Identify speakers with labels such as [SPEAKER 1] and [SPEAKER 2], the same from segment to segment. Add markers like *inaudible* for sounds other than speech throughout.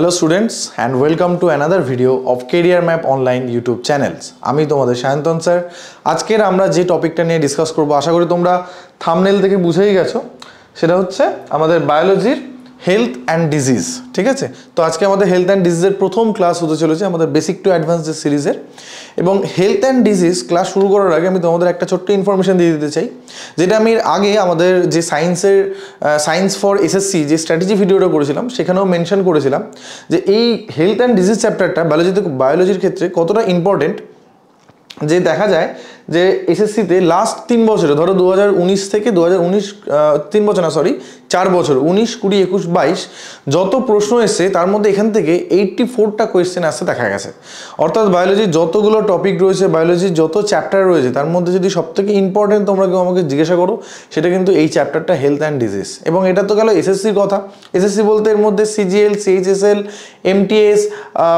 [SPEAKER 1] Hello students and welcome to another video of career map online YouTube channels আমি তোমাদের Sayantan sir আজকের আমরা যে টপিকটা নিয়ে ডিসকাস করবো আশা করি তোমরা থামনেল থেকে বুঝেই গেছো সেটা হচ্ছে আমাদের বায়োলজির হেলথ অ্যান্ড ডিজিজ ঠিক আছে তো আজকে আমাদের হেলথ অ্যান্ড ডিজিজের প্রথম ক্লাস হতে চলেছে আমাদের বেসিক টু অ্যাডভান্স যে সিরিজের এবং হেলথ অ্যান্ড ডিজিজ ক্লাস শুরু করার আগে আমি তোমাদের একটা ছোট্ট ইনফরমেশান দিয়ে দিতে চাই যেটা আমি আগে আমাদের যে সায়েন্সের সায়েন্স ফর এসএসসি যে স্ট্র্যাটেজি ভিডিওটা করেছিলাম সেখানেও মেনশন করেছিলাম যে এই হেলথ অ্যান্ড ডিজিজ চ্যাপ্টারটা বায়োলজিতে বায়োলজির ক্ষেত্রে কতটা ইম্পর্টেন্ট যে দেখা যায় যে এসএসসিতে লাস্ট তিন বছরে ধরো দু থেকে দু হাজার তিন বছর না সরি চার বছর উনিশ কুড়ি একুশ বাইশ যত প্রশ্ন এসছে তার মধ্যে এখান থেকে এইটটি ফোরটা কোয়েশ্চেন আসতে দেখা গেছে অর্থাৎ বায়োলজির যতগুলো টপিক রয়েছে বায়োলজির যত চ্যাপ্টার রয়েছে তার মধ্যে যদি সবথেকে ইম্পর্টেন্ট তোমরা কেউ আমাকে জিজ্ঞাসা করো সেটা কিন্তু এই চ্যাপ্টারটা হেলথ অ্যান্ড ডিজিজ এবং এটা তো গেল এসএসসির কথা এসএসসি বলতে এর মধ্যে সিজিএল সিএইচএসএল এমটিএস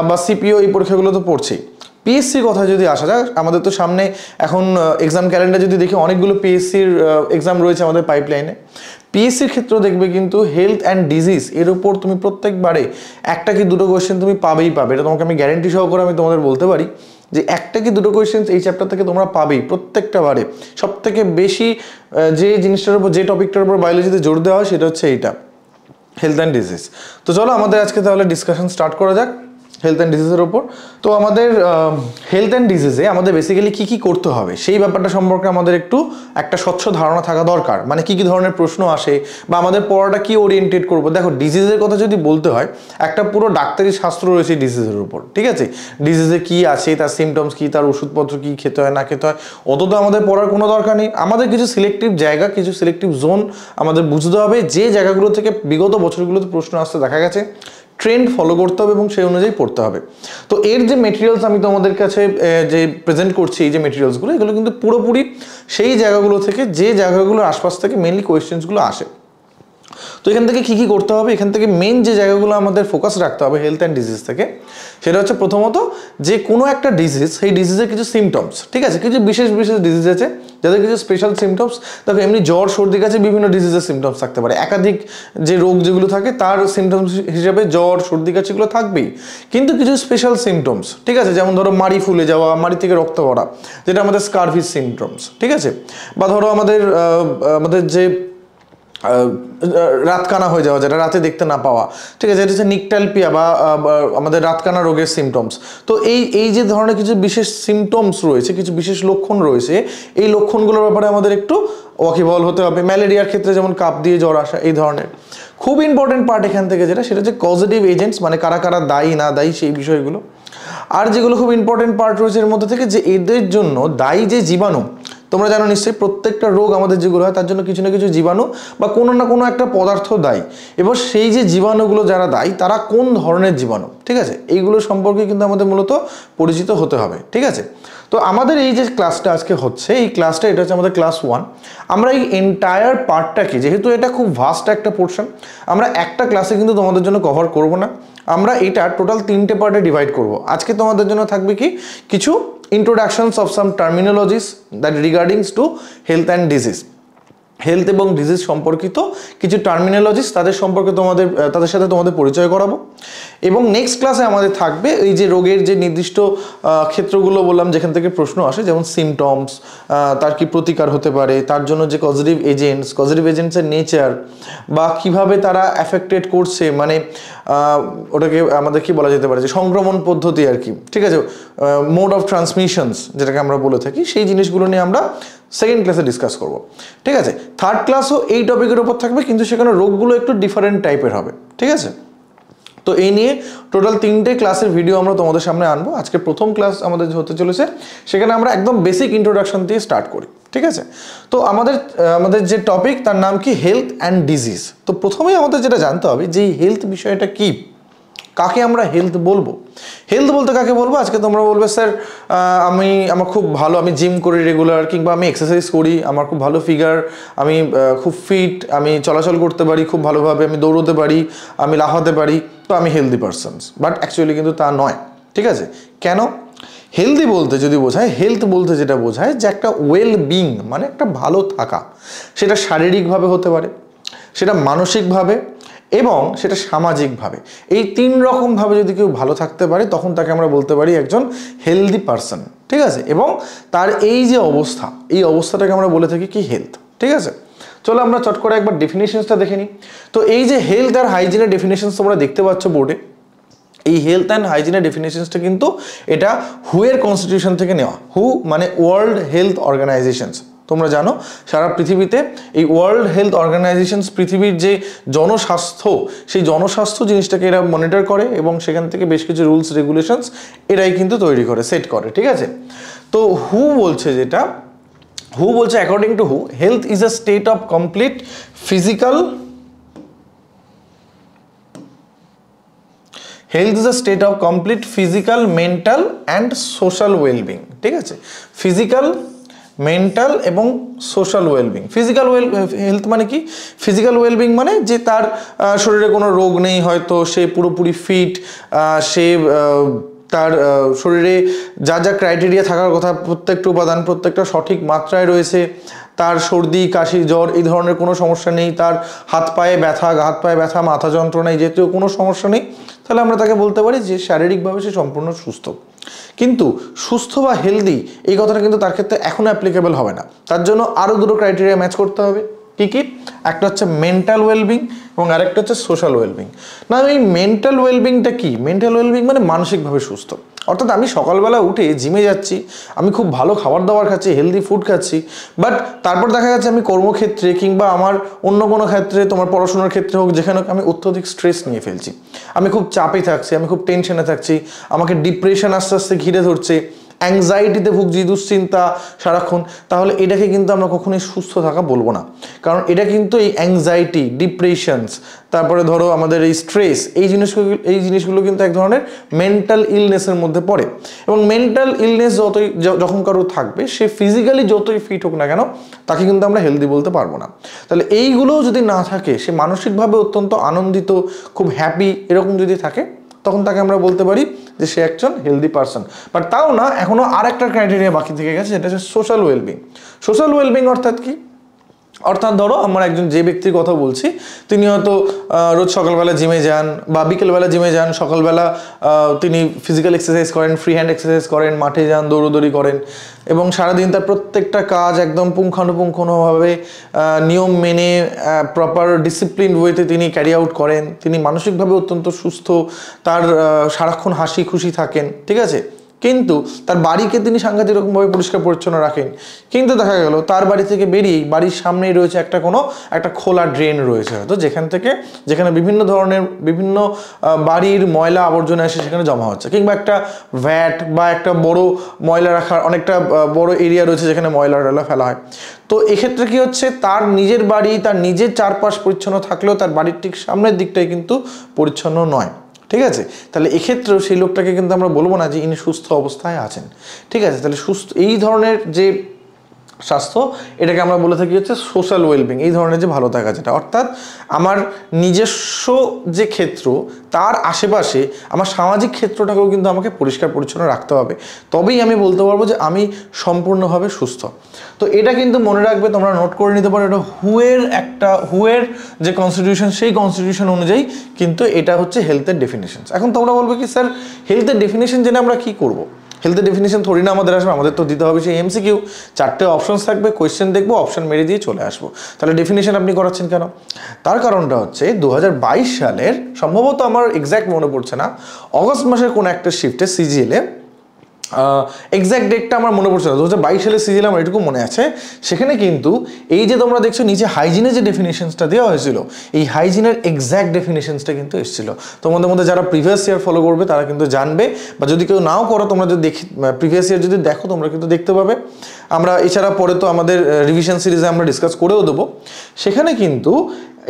[SPEAKER 1] বা সিপিও এই পরীক্ষাগুলো তো পড়ছেই পিএসসির কথা যদি আসা যাক আমাদের তো সামনে এখন এক্সাম ক্যালেন্ডার যদি দেখি অনেকগুলো পিএসসির এক্সাম রয়েছে আমাদের পাইপলাইনে পিএসসির ক্ষেত্রে দেখবে কিন্তু হেলথ অ্যান্ড ডিজিজ এর উপর তুমি প্রত্যেকবারে একটা কি দুটো কোয়েশ্চেন তুমি পাবেই পাবে এটা তোমাকে আমি গ্যারেন্টি সহকারে আমি তোমাদের বলতে পারি যে একটা কি দুটো কোয়েশ্চেন এই চ্যাপ্টার থেকে তোমরা পাবেই প্রত্যেকটা বারে সব থেকে বেশি যে জিনিসটার উপর যে টপিকটার উপর বায়োলজিতে জোর দেওয়া হয় সেটা হচ্ছে এইটা হেলথ অ্যান্ড ডিজিজ তো চলো আমাদের আজকে তাহলে ডিসকাশন স্টার্ট করা যাক হেলথ অ্যান্ড ডিজিজের ওপর তো আমাদের হেলথ অ্যান্ড ডিজিজে আমাদের বেসিক্যালি কী কী করতে হবে সেই ব্যাপারটা সম্পর্কে আমাদের একটু একটা স্বচ্ছ ধারণা থাকা দরকার মানে কী কী ধরনের প্রশ্ন আসে বা আমাদের পড়াটা কী ওরিয়েন্টেড করবো দেখো ডিজিজের কথা যদি বলতে হয় একটা পুরো ডাক্তারি শাস্ত্র রয়েছে ডিজিজের উপর ঠিক আছে ডিজিজে কী আছে তার সিমটমস কী তার ওষুধপত্র কী খেতে হয় না খেতে হয় অত তো আমাদের পড়ার কোনো দরকার নেই আমাদের কিছু সিলেক্টিভ জায়গা কিছু সিলেক্টিভ জোন আমাদের বুঝতে হবে যে জায়গাগুলো থেকে বিগত বছরগুলোতে প্রশ্ন আসতে দেখা গেছে ট্রেন্ড ফলো করতে হবে এবং সেই অনুযায়ী পড়তে হবে তো এর যে মেটেরিয়ালস আমি তোমাদের কাছে যে প্রেজেন্ট করছি এই যে মেটেরিয়ালসগুলো এগুলো কিন্তু পুরোপুরি সেই জায়গাগুলো থেকে যে জায়গাগুলোর আশপাশ থেকে মেনলি কোয়েশ্চেন্সগুলো আসে তো এখান থেকে কী কী করতে হবে এখান থেকে মেন যে জায়গাগুলো আমাদের ফোকাস রাখতে হবে হেলথ অ্যান্ড ডিজিজ থেকে সেটা হচ্ছে প্রথমত যে কোনো একটা ডিজিজ সেই ডিজিজের কিছু সিমটমস ঠিক আছে কিছু বিশেষ বিশেষ ডিজিজ আছে যাদের কিছু স্পেশাল সিমটমস দেখো এমনি জ্বর সর্দি কাছে বিভিন্ন ডিজিজের সিমটমস থাকতে পারে একাধিক যে রোগ যেগুলো থাকে তার সিমটমস হিসেবে জ্বর সর্দি কাছেগুলো থাকবেই কিন্তু কিছু স্পেশাল সিমটমস ঠিক আছে যেমন ধরো মাড়ি ফুলে যাওয়া মাড়ি থেকে রক্ত পড়া যেটা আমাদের স্কারভিস সিমটমস ঠিক আছে বা ধরো আমাদের আমাদের যে রাতকানা হয়ে যাওয়া যেটা রাতে দেখতে না পাওয়া ঠিক আছে এটা হচ্ছে নিকটালপিয়া বা আমাদের রাতকানা রোগের সিমটমস তো এই এই যে ধরনের কিছু বিশেষ সিমটমস রয়েছে কিছু বিশেষ লক্ষণ রয়েছে এই লক্ষণগুলোর ব্যাপারে আমাদের একটু ওয়াকিবহল হতে হবে ম্যালেরিয়ার ক্ষেত্রে যেমন কাপ দিয়ে জ্বর আসা এই ধরনের খুব ইম্পর্টেন্ট পার্ট এখান থেকে যেটা সেটা হচ্ছে পজিটিভ এজেন্টস মানে কারা কারা দায়ী না দায়ী সেই বিষয়গুলো আর যেগুলো খুব ইম্পর্টেন্ট পার্ট রয়েছে এর মধ্যে থেকে যে এদের জন্য দায়ী যে জীবাণু তোমরা জানো নিশ্চয়ই প্রত্যেকটা রোগ আমাদের যেগুলো হয় তার জন্য কিছু না কিছু জীবাণু বা কোনো না কোনো একটা পদার্থ দায়ী এবং সেই যে জীবাণুগুলো যারা দায়ী তারা কোন ধরনের জীবাণু ঠিক আছে এইগুলো সম্পর্কে কিন্তু আমাদের মূলত পরিচিত হতে হবে ঠিক আছে তো আমাদের এই যে ক্লাসটা আজকে হচ্ছে এই ক্লাসটা এটা হচ্ছে আমাদের ক্লাস ওয়ান আমরা এই এন্টায়ার পার্টটাকে যেহেতু এটা খুব ভাস্ট একটা পোর্শন আমরা একটা ক্লাসে কিন্তু তোমাদের জন্য কভার করব না আমরা এটা টোটাল তিনটে পার্টে ডিভাইড করব আজকে তোমাদের জন্য থাকবে কি কিছু introductions of some terminologies that regarding to health and disease health এবং ডিজিজ সম্পর্কিত কিছু টার্মিনোলজিস তাদের সম্পর্কে তোমাদের তাদের সাথে তোমাদের পরিচয় করাবো এবং নেক্সট ক্লাসে আমাদের থাকবে এই যে রোগের যে নির্দিষ্ট ক্ষেত্রগুলো বললাম যেখান থেকে প্রশ্ন আসে যেমন সিমটমস তার কি প্রতিকার হতে পারে তার জন্য যে পজিটিভ এজেন্টস কজিটিভ এজেন্টসের নেচার বা কিভাবে তারা অ্যাফেক্টেড করছে মানে ওটাকে আমাদের কি বলা যেতে পারে যে সংক্রমণ পদ্ধতি আর কি ঠিক আছে মোড অফ ট্রান্সমিশনস যেটাকে আমরা বলে থাকি সেই জিনিসগুলো নিয়ে আমরা সেকেন্ড ক্লাসে ডিসকাস করব ঠিক আছে থার্ড ক্লাসও এই টপিকের ওপর থাকবে কিন্তু সেখানে রোগগুলো একটু ডিফারেন্ট টাইপের হবে ঠিক আছে তো এই নিয়ে টোটাল তিনটে ক্লাসের ভিডিও আমরা তোমাদের সামনে আনবো আজকে প্রথম ক্লাস আমাদের হতে চলেছে সেখানে আমরা একদম বেসিক ইন্ট্রোডাকশন দিয়ে স্টার্ট করি ঠিক আছে তো আমাদের আমাদের যে টপিক তার নাম কি হেলথ অ্যান্ড ডিজিজ তো প্রথমেই আমাদের যেটা জানতে হবে যে হেলথ বিষয়টা কী কাকে আমরা হেলথ বলবো হেলথ বলতে কাকে বলবো আজকে তোমরা বলবে স্যার আমি আমার খুব ভালো আমি জিম করি রেগুলার কিংবা আমি এক্সারসাইজ করি আমার খুব ভালো ফিগার আমি খুব ফিট আমি চলাচল করতে পারি খুব ভালোভাবে আমি দৌড়োতে পারি আমি লাফাতে পারি তো আমি হেলদি পারসনস বাট অ্যাকচুয়ালি কিন্তু তা নয় ঠিক আছে কেন হেলদি বলতে যদি বোঝায় হেলথ বলতে যেটা বোঝায় যে একটা ওয়েল বিং মানে একটা ভালো থাকা সেটা শারীরিকভাবে হতে পারে সেটা মানসিকভাবে এবং সেটা সামাজিকভাবে এই তিন রকমভাবে যদি কেউ ভালো থাকতে পারে তখন তাকে আমরা বলতে পারি একজন হেলদি পারসন ঠিক আছে এবং তার এই যে অবস্থা এই অবস্থাটাকে আমরা বলে থাকি কি হেলথ ঠিক আছে চলো আমরা চট করে একবার ডেফিনেশনসটা দেখে নিই তো এই যে হেলথ আর হাইজিনের ডেফিনেশনস তোমরা দেখতে পাচ্ছ বোর্ডে এই হেলথ অ্যান্ড হাইজিনের ডেফিনেশনসটা কিন্তু এটা হুয়ের কনস্টিটিউশন থেকে নেওয়া হু মানে ওয়ার্ল্ড হেলথ অর্গানাইজেশনস তোমরা জানো সারা পৃথিবীতে এই ওয়ার্ল্ড হেলথ অর্গানাইজেশনস পৃথিবীর যে জনস্বাস্থ্য সেই জনস্বাস্থ্য জিনিসটাকে এরা মনিটর করে এবং সেখান থেকে বেশ কিছু রুলস রেগুলেশনস এরাই কিন্তু তৈরি করে সেট করে ঠিক আছে তো হু বলছে যেটা হু বলছে according to who health is a state of complete physical health is a state of complete physical mental and social wellbeing ঠিক আছে ফিজিক্যাল মেন্টাল এবং social wellbeing physical well health মানে কি ফিজিক্যাল ওয়েলবিং মানে যে তার শরীরে কোনো রোগ নেই হয়তো সে পুরোপুরি ফিট সে তার শরীরে যা যা ক্রাইটেরিয়া থাকার কথা প্রত্যেকটা উপাদান প্রত্যেকটা সঠিক মাত্রায় রয়েছে তার সর্দি কাশি জ্বর এই ধরনের কোনো সমস্যা নেই তার হাত পায়ে ব্যথা হাত পায়ে ব্যথা মাথা যন্ত্রণা এই যেহেতু কোনো সমস্যা নেই তাহলে আমরা তাকে বলতে পারি যে শারীরিকভাবে সে সম্পূর্ণ সুস্থ কিন্তু সুস্থ বা হেলদি এই কথাটা কিন্তু তার ক্ষেত্রে এখনও অ্যাপ্লিকেবল হবে না তার জন্য আরও দুটো ক্রাইটেরিয়া ম্যাচ করতে হবে কী কী একটা হচ্ছে মেন্টাল ওয়েলবিং এবং আরেকটা হচ্ছে সোশ্যাল ওয়েলবিং না এই মেন্টাল ওয়েলবিংটা কি মেন্টাল ওয়েলবিং মানে মানসিকভাবে সুস্থ অর্থাৎ আমি সকালবেলা উঠে জিমে যাচ্ছি আমি খুব ভালো খাবার দাবার খাচ্ছি হেলদি ফুড খাচ্ছি বাট তারপর দেখা যাচ্ছে আমি কর্মক্ষেত্রে কিংবা আমার অন্য কোনো ক্ষেত্রে তোমার পড়াশোনার ক্ষেত্রে হোক যেখানে হোক আমি অত্যধিক স্ট্রেস নিয়ে ফেলছি আমি খুব চাপে থাকছি আমি খুব টেনশনে থাকছি আমাকে ডিপ্রেশন আস্তে আস্তে ঘিরে ধরছে অ্যাংজাইটিতে ভুগছি দুশ্চিন্তা সারাক্ষণ তাহলে এটাকে কিন্তু আমরা কখনোই সুস্থ থাকা বলবো না কারণ এটা কিন্তু এই অ্যাংজাইটি ডিপ্রেশনস তারপরে ধরো আমাদের এই স্ট্রেস এই জিনিসগুলো এই জিনিসগুলো কিন্তু এক ধরনের মেন্টাল ইলনেসের মধ্যে পড়ে এবং মেন্টাল ইলনেস যতই যখন কারো থাকবে সে ফিজিক্যালি যতই ফিট হোক না কেন তাকে কিন্তু আমরা হেলদি বলতে পারবো না তাহলে এইগুলোও যদি না থাকে সে মানসিকভাবে অত্যন্ত আনন্দিত খুব হ্যাপি এরকম যদি থাকে তখন তাকে আমরা বলতে পারি যে সে একজন হেলদি পার্সন বাট তাও না এখনও আর একটা ক্রাইটেরিয়া বাকি থেকে গেছে যেটা হচ্ছে সোশ্যাল ওয়েলবিং সোশ্যাল ওয়েলবিং অর্থাৎ কি অর্থাৎ ধরো আমার একজন যে ব্যক্তির কথা বলছি তিনি হয়তো রোজ সকালবেলা জিমে যান বা বিকেলবেলা জিমে যান সকালবেলা তিনি ফিজিক্যাল এক্সারসাইজ করেন ফ্রি হ্যান্ড এক্সারসাইজ করেন মাঠে যান দৌড়োদৌড়ি করেন এবং সারাদিন তার প্রত্যেকটা কাজ একদম পুঙ্খানুপুঙ্খভাবে নিয়ম মেনে প্রপার ডিসিপ্লিন ওয়েতে তিনি ক্যারি আউট করেন তিনি মানসিকভাবে অত্যন্ত সুস্থ তার সারাক্ষণ হাসি খুশি থাকেন ঠিক আছে কিন্তু তার বাড়িকে তিনি সাংঘাতিক রকমভাবে পরিষ্কার পরিচ্ছন্ন রাখেন কিন্তু দেখা গেল তার বাড়ি থেকে বেরিয়ে বাড়ির সামনেই রয়েছে একটা কোনো একটা খোলা ড্রেন রয়েছে হয়তো যেখান থেকে যেখানে বিভিন্ন ধরনের বিভিন্ন বাড়ির ময়লা আবর্জনা এসে সেখানে জমা হচ্ছে কিংবা একটা ভ্যাট বা একটা বড় ময়লা রাখার অনেকটা বড় এরিয়া রয়েছে যেখানে ময়লা টয়লা ফেলা হয় তো এক্ষেত্রে কি হচ্ছে তার নিজের বাড়ি তার নিজের চারপাশ পরিচ্ছন্ন থাকলেও তার বাড়ির ঠিক সামনের দিকটাই কিন্তু পরিচ্ছন্ন নয় ঠিক আছে তাহলে এক্ষেত্রেও সেই লোকটাকে কিন্তু আমরা বলবো না যে ইনি সুস্থ অবস্থায় আছেন ঠিক আছে তাহলে সুস্থ এই ধরনের যে স্বাস্থ্য এটাকে আমরা বলে থাকি হচ্ছে সোশ্যাল ওয়েলবিং এই ধরনের যে ভালো থাকা যেটা অর্থাৎ আমার নিজস্ব যে ক্ষেত্র তার আশেপাশে আমার সামাজিক ক্ষেত্রটাকেও কিন্তু আমাকে পরিষ্কার পরিচ্ছন্ন রাখতে হবে তবেই আমি বলতে পারবো যে আমি সম্পূর্ণভাবে সুস্থ তো এটা কিন্তু মনে রাখবে তোমরা নোট করে নিতে পারো এটা হুয়ের একটা হুয়ের যে কনস্টিটিউশন সেই কনস্টিটিউশন অনুযায়ী কিন্তু এটা হচ্ছে হেলথের ডেফিনেশান এখন তোমরা বলবে কি স্যার হেলথের ডেফিনেশন জেনে আমরা কি করবো হেলথ ডেফিনেশন থোড়ি না আমাদের আসবে আমাদের তো দিতে হবে সেই এমসি কিউ চারটে অপশনস থাকবে কোয়েশ্চেন দেখবো অপশন মেরে দিয়ে চলে আসবো তাহলে ডেফিনেশন আপনি করাচ্ছেন কেন তার কারণটা হচ্ছে দু সালের সম্ভবত আমার এক্স্যাক্ট মনে পড়ছে না অগস্ট মাসের কোনো একটা শিফটে সিজিএলে এক্স্যাক্ট ডেটটা আমার মনে পড়ছে না দু হাজার বাইশ সালে সিজিল আমার এটুকু মনে আছে সেখানে কিন্তু এই যে তোমরা দেখছো নিচে হাইজিনের যে ডেফিনেশনসটা দেওয়া হয়েছিল এই হাইজিনের এক্স্যাক্ট ডেফিনেশনসটা কিন্তু এসেছিল তোমাদের মধ্যে যারা প্রিভিয়াস ইয়ার ফলো করবে তারা কিন্তু জানবে বা যদি কেউ নাও করো তোমরা যদি দেখি প্রিভিয়াস ইয়ার যদি দেখো তোমরা কিন্তু দেখতে পাবে আমরা এছাড়া পরে তো আমাদের রিভিশন সিরিজে আমরা ডিসকাস করেও দেবো সেখানে কিন্তু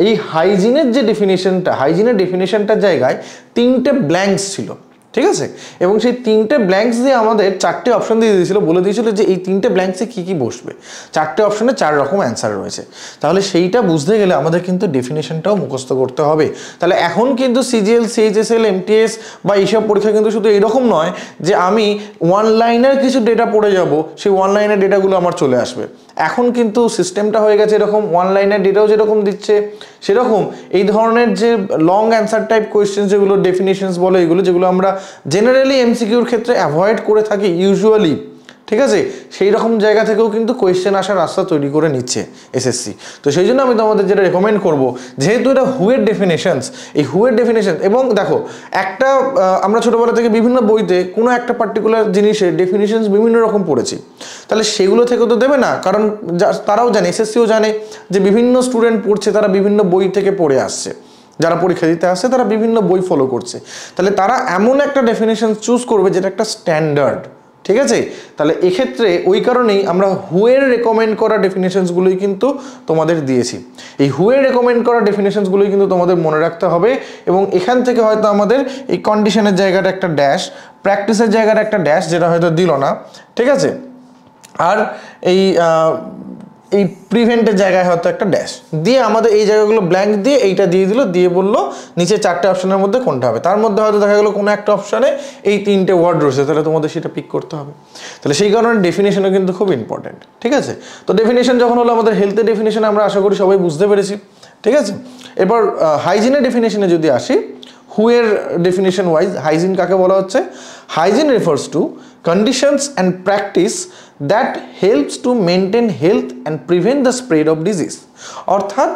[SPEAKER 1] এই হাইজিনের যে ডেফিনেশনটা হাইজিনের ডেফিনেশনটার জায়গায় তিনটে ব্ল্যাঙ্কস ছিল ঠিক আছে এবং সেই তিনটে ব্ল্যাঙ্কস দিয়ে আমাদের চারটে অপশন দিয়ে দিয়েছিল বলে দিয়েছিল যে এই তিনটে ব্ল্যাঙ্কসে কী কী বসবে চারটে অপশনে চার রকম অ্যান্সার রয়েছে তাহলে সেইটা বুঝতে গেলে আমাদের কিন্তু ডেফিনেশনটাও মুখস্থ করতে হবে তাহলে এখন কিন্তু সিজিএল সিএইচএসএল এমটিএস বা এইসব পরীক্ষা কিন্তু শুধু এরকম নয় যে আমি ওয়ান লাইনের কিছু ডেটা পড়ে যাব সেই ওয়ান লাইনের ডেটাগুলো আমার চলে আসবে এখন কিন্তু সিস্টেমটা হয়ে গেছে এরকম অনলাইনে ডেটাও যেরকম দিচ্ছে সেরকম এই ধরনের যে লং অ্যান্সার টাইপ কোয়েশ্চেন যেগুলো ডেফিনেশনস বলো এগুলো যেগুলো আমরা জেনারেলি এমসিকিউর ক্ষেত্রে অ্যাভয়েড করে থাকি ইউজুয়ালি ঠিক আছে সেই রকম জায়গা থেকেও কিন্তু কোয়েশ্চেন আসার রাস্তা তৈরি করে নিচ্ছে এসএসসি তো সেই জন্য আমি তোমাদের যেটা রেকমেন্ড করব যেহেতু এটা হুয়ের ডেফিনেশনস এই হুয়ের ডেফিনেশন এবং দেখো একটা আমরা ছোটোবেলা থেকে বিভিন্ন বইতে কোনো একটা পার্টিকুলার জিনিসের ডেফিনেশনস বিভিন্ন রকম পড়েছি তাহলে সেগুলো থেকে তো দেবে না কারণ তারাও জানে এসএসসিও জানে যে বিভিন্ন স্টুডেন্ট পড়ছে তারা বিভিন্ন বই থেকে পড়ে আসছে যারা পরীক্ষা দিতে আসছে তারা বিভিন্ন বই ফলো করছে তাহলে তারা এমন একটা ডেফিনেশন চুজ করবে যেটা একটা স্ট্যান্ডার্ড ঠিক আছে তাহলে এক্ষেত্রে ওই কারণেই আমরা হুয়ের রেকমেন্ড করা ডেফিনেশনসগুলোই কিন্তু তোমাদের দিয়েছি এই হুয়ের রেকমেন্ড করা ডেফিনেশনসগুলোই কিন্তু তোমাদের মনে রাখতে হবে এবং এখান থেকে হয়তো আমাদের এই কন্ডিশনের জায়গাটা একটা ড্যাশ প্র্যাকটিসের জায়গাটা একটা ড্যাশ যেটা হয়তো দিল না ঠিক আছে আর এই এই প্রিভেন্টের জায়গায় হয়তো একটা ড্যাশ দিয়ে আমাদের এই জায়গাগুলো ব্ল্যাঙ্ক দিয়ে এইটা দিয়ে দিল দিয়ে বললো নিচে চারটে অপশানের মধ্যে কোনটা হবে তার মধ্যে হয়তো দেখা গেলো কোনো একটা অপশানে এই তিনটে ওয়ার্ড রয়েছে তাহলে তোমাদের সেটা পিক করতে হবে তাহলে সেই কারণে ডেফিনেশনও কিন্তু খুব ইম্পর্ট্যান্ট ঠিক আছে তো ডেফিনেশন যখন হলো আমাদের হেলথের ডেফিনেশন আমরা আশা করি সবাই বুঝতে পেরেছি ঠিক আছে এবার হাইজিনের ডেফিনেশনে যদি আসি হুয়ের ডেফিনেশন ওয়াইজ হাইজিন কাকে বলা হচ্ছে hygiene refers to conditions and practice that helps to maintain health and prevent the spread of disease অর্থাৎ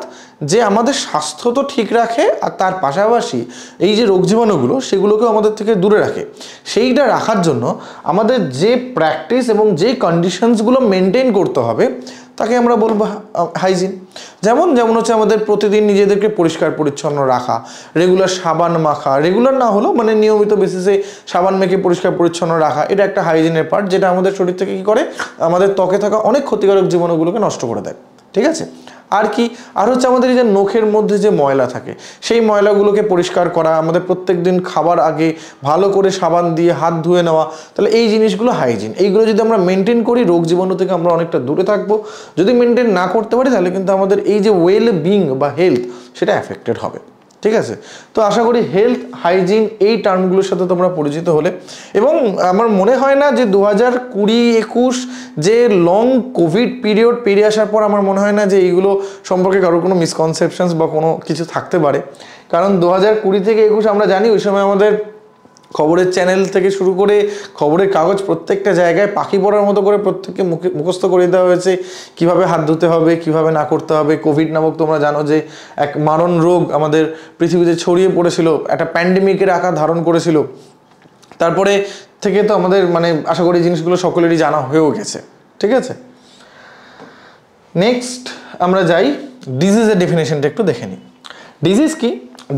[SPEAKER 1] যে আমাদের স্বাস্থ্য তো ঠিক রাখে আর তার পাশাপাশি এই যে রোগ জীবাণুগুলো সেগুলোকেও আমাদের থেকে দূরে রাখে সেইটা রাখার জন্য আমাদের যে প্র্যাকটিস এবং যে কন্ডিশনসগুলো মেনটেন করতে হবে তাকে আমরা বলবো হাইজিন যেমন যেমন হচ্ছে আমাদের প্রতিদিন নিজেদেরকে পরিষ্কার পরিচ্ছন্ন রাখা রেগুলার সাবান মাখা রেগুলার না হলেও মানে নিয়মিত বেসিসে সাবান মেখে পরিষ্কার পরিচ্ছন্ন রাখা এটা একটা হাইজিনের পার্ট যেটা আমাদের শরীর থেকে কী করে আমাদের ত্বকে থাকা অনেক ক্ষতিকারক জীবাণুগুলোকে নষ্ট করে দেয় ঠিক আছে আর কি আর হচ্ছে আমাদের যে নখের মধ্যে যে ময়লা থাকে সেই ময়লাগুলোকে পরিষ্কার করা আমাদের প্রত্যেক দিন খাবার আগে ভালো করে সাবান দিয়ে হাত ধুয়ে নেওয়া তাহলে এই জিনিসগুলো হাইজিন এইগুলো যদি আমরা মেনটেন করি রোগ জীবাণু থেকে আমরা অনেকটা দূরে থাকবো যদি মেনটেন না করতে পারি তাহলে কিন্তু আমাদের এই যে ওয়েল বিং বা হেলথ সেটা অ্যাফেক্টেড হবে ঠিক আছে তো আশা করি হেলথ হাইজিন এই টার্মগুলোর সাথে তোমরা পরিচিত হলে এবং আমার মনে হয় না যে দু হাজার কুড়ি একুশ যে লং কোভিড পিরিয়ড পেরিয়ে আসার পর আমার মনে হয় না যে এইগুলো সম্পর্কে কারোর কোনো মিসকনসেপশনস বা কোনো কিছু থাকতে পারে কারণ দু হাজার কুড়ি থেকে একুশ আমরা জানি ওই সময় আমাদের খবরের চ্যানেল থেকে শুরু করে খবরের কাগজ প্রত্যেকটা জায়গায় পাখি পড়ার মতো করে প্রত্যেককে মুখস্থ করে দেওয়া হয়েছে কিভাবে হাত ধুতে হবে কিভাবে না করতে হবে কোভিড নামক তোমরা জানো যে এক মারণ রোগ আমাদের পৃথিবীতে ছড়িয়ে পড়েছিল একটা প্যান্ডেমিকের আকার ধারণ করেছিল তারপরে থেকে তো আমাদের মানে আশা করি জিনিসগুলো সকলেরই জানা হয়েও গেছে ঠিক আছে নেক্সট আমরা যাই ডিজিজের ডেফিনেশনটা একটু দেখে নিই ডিজিজ কি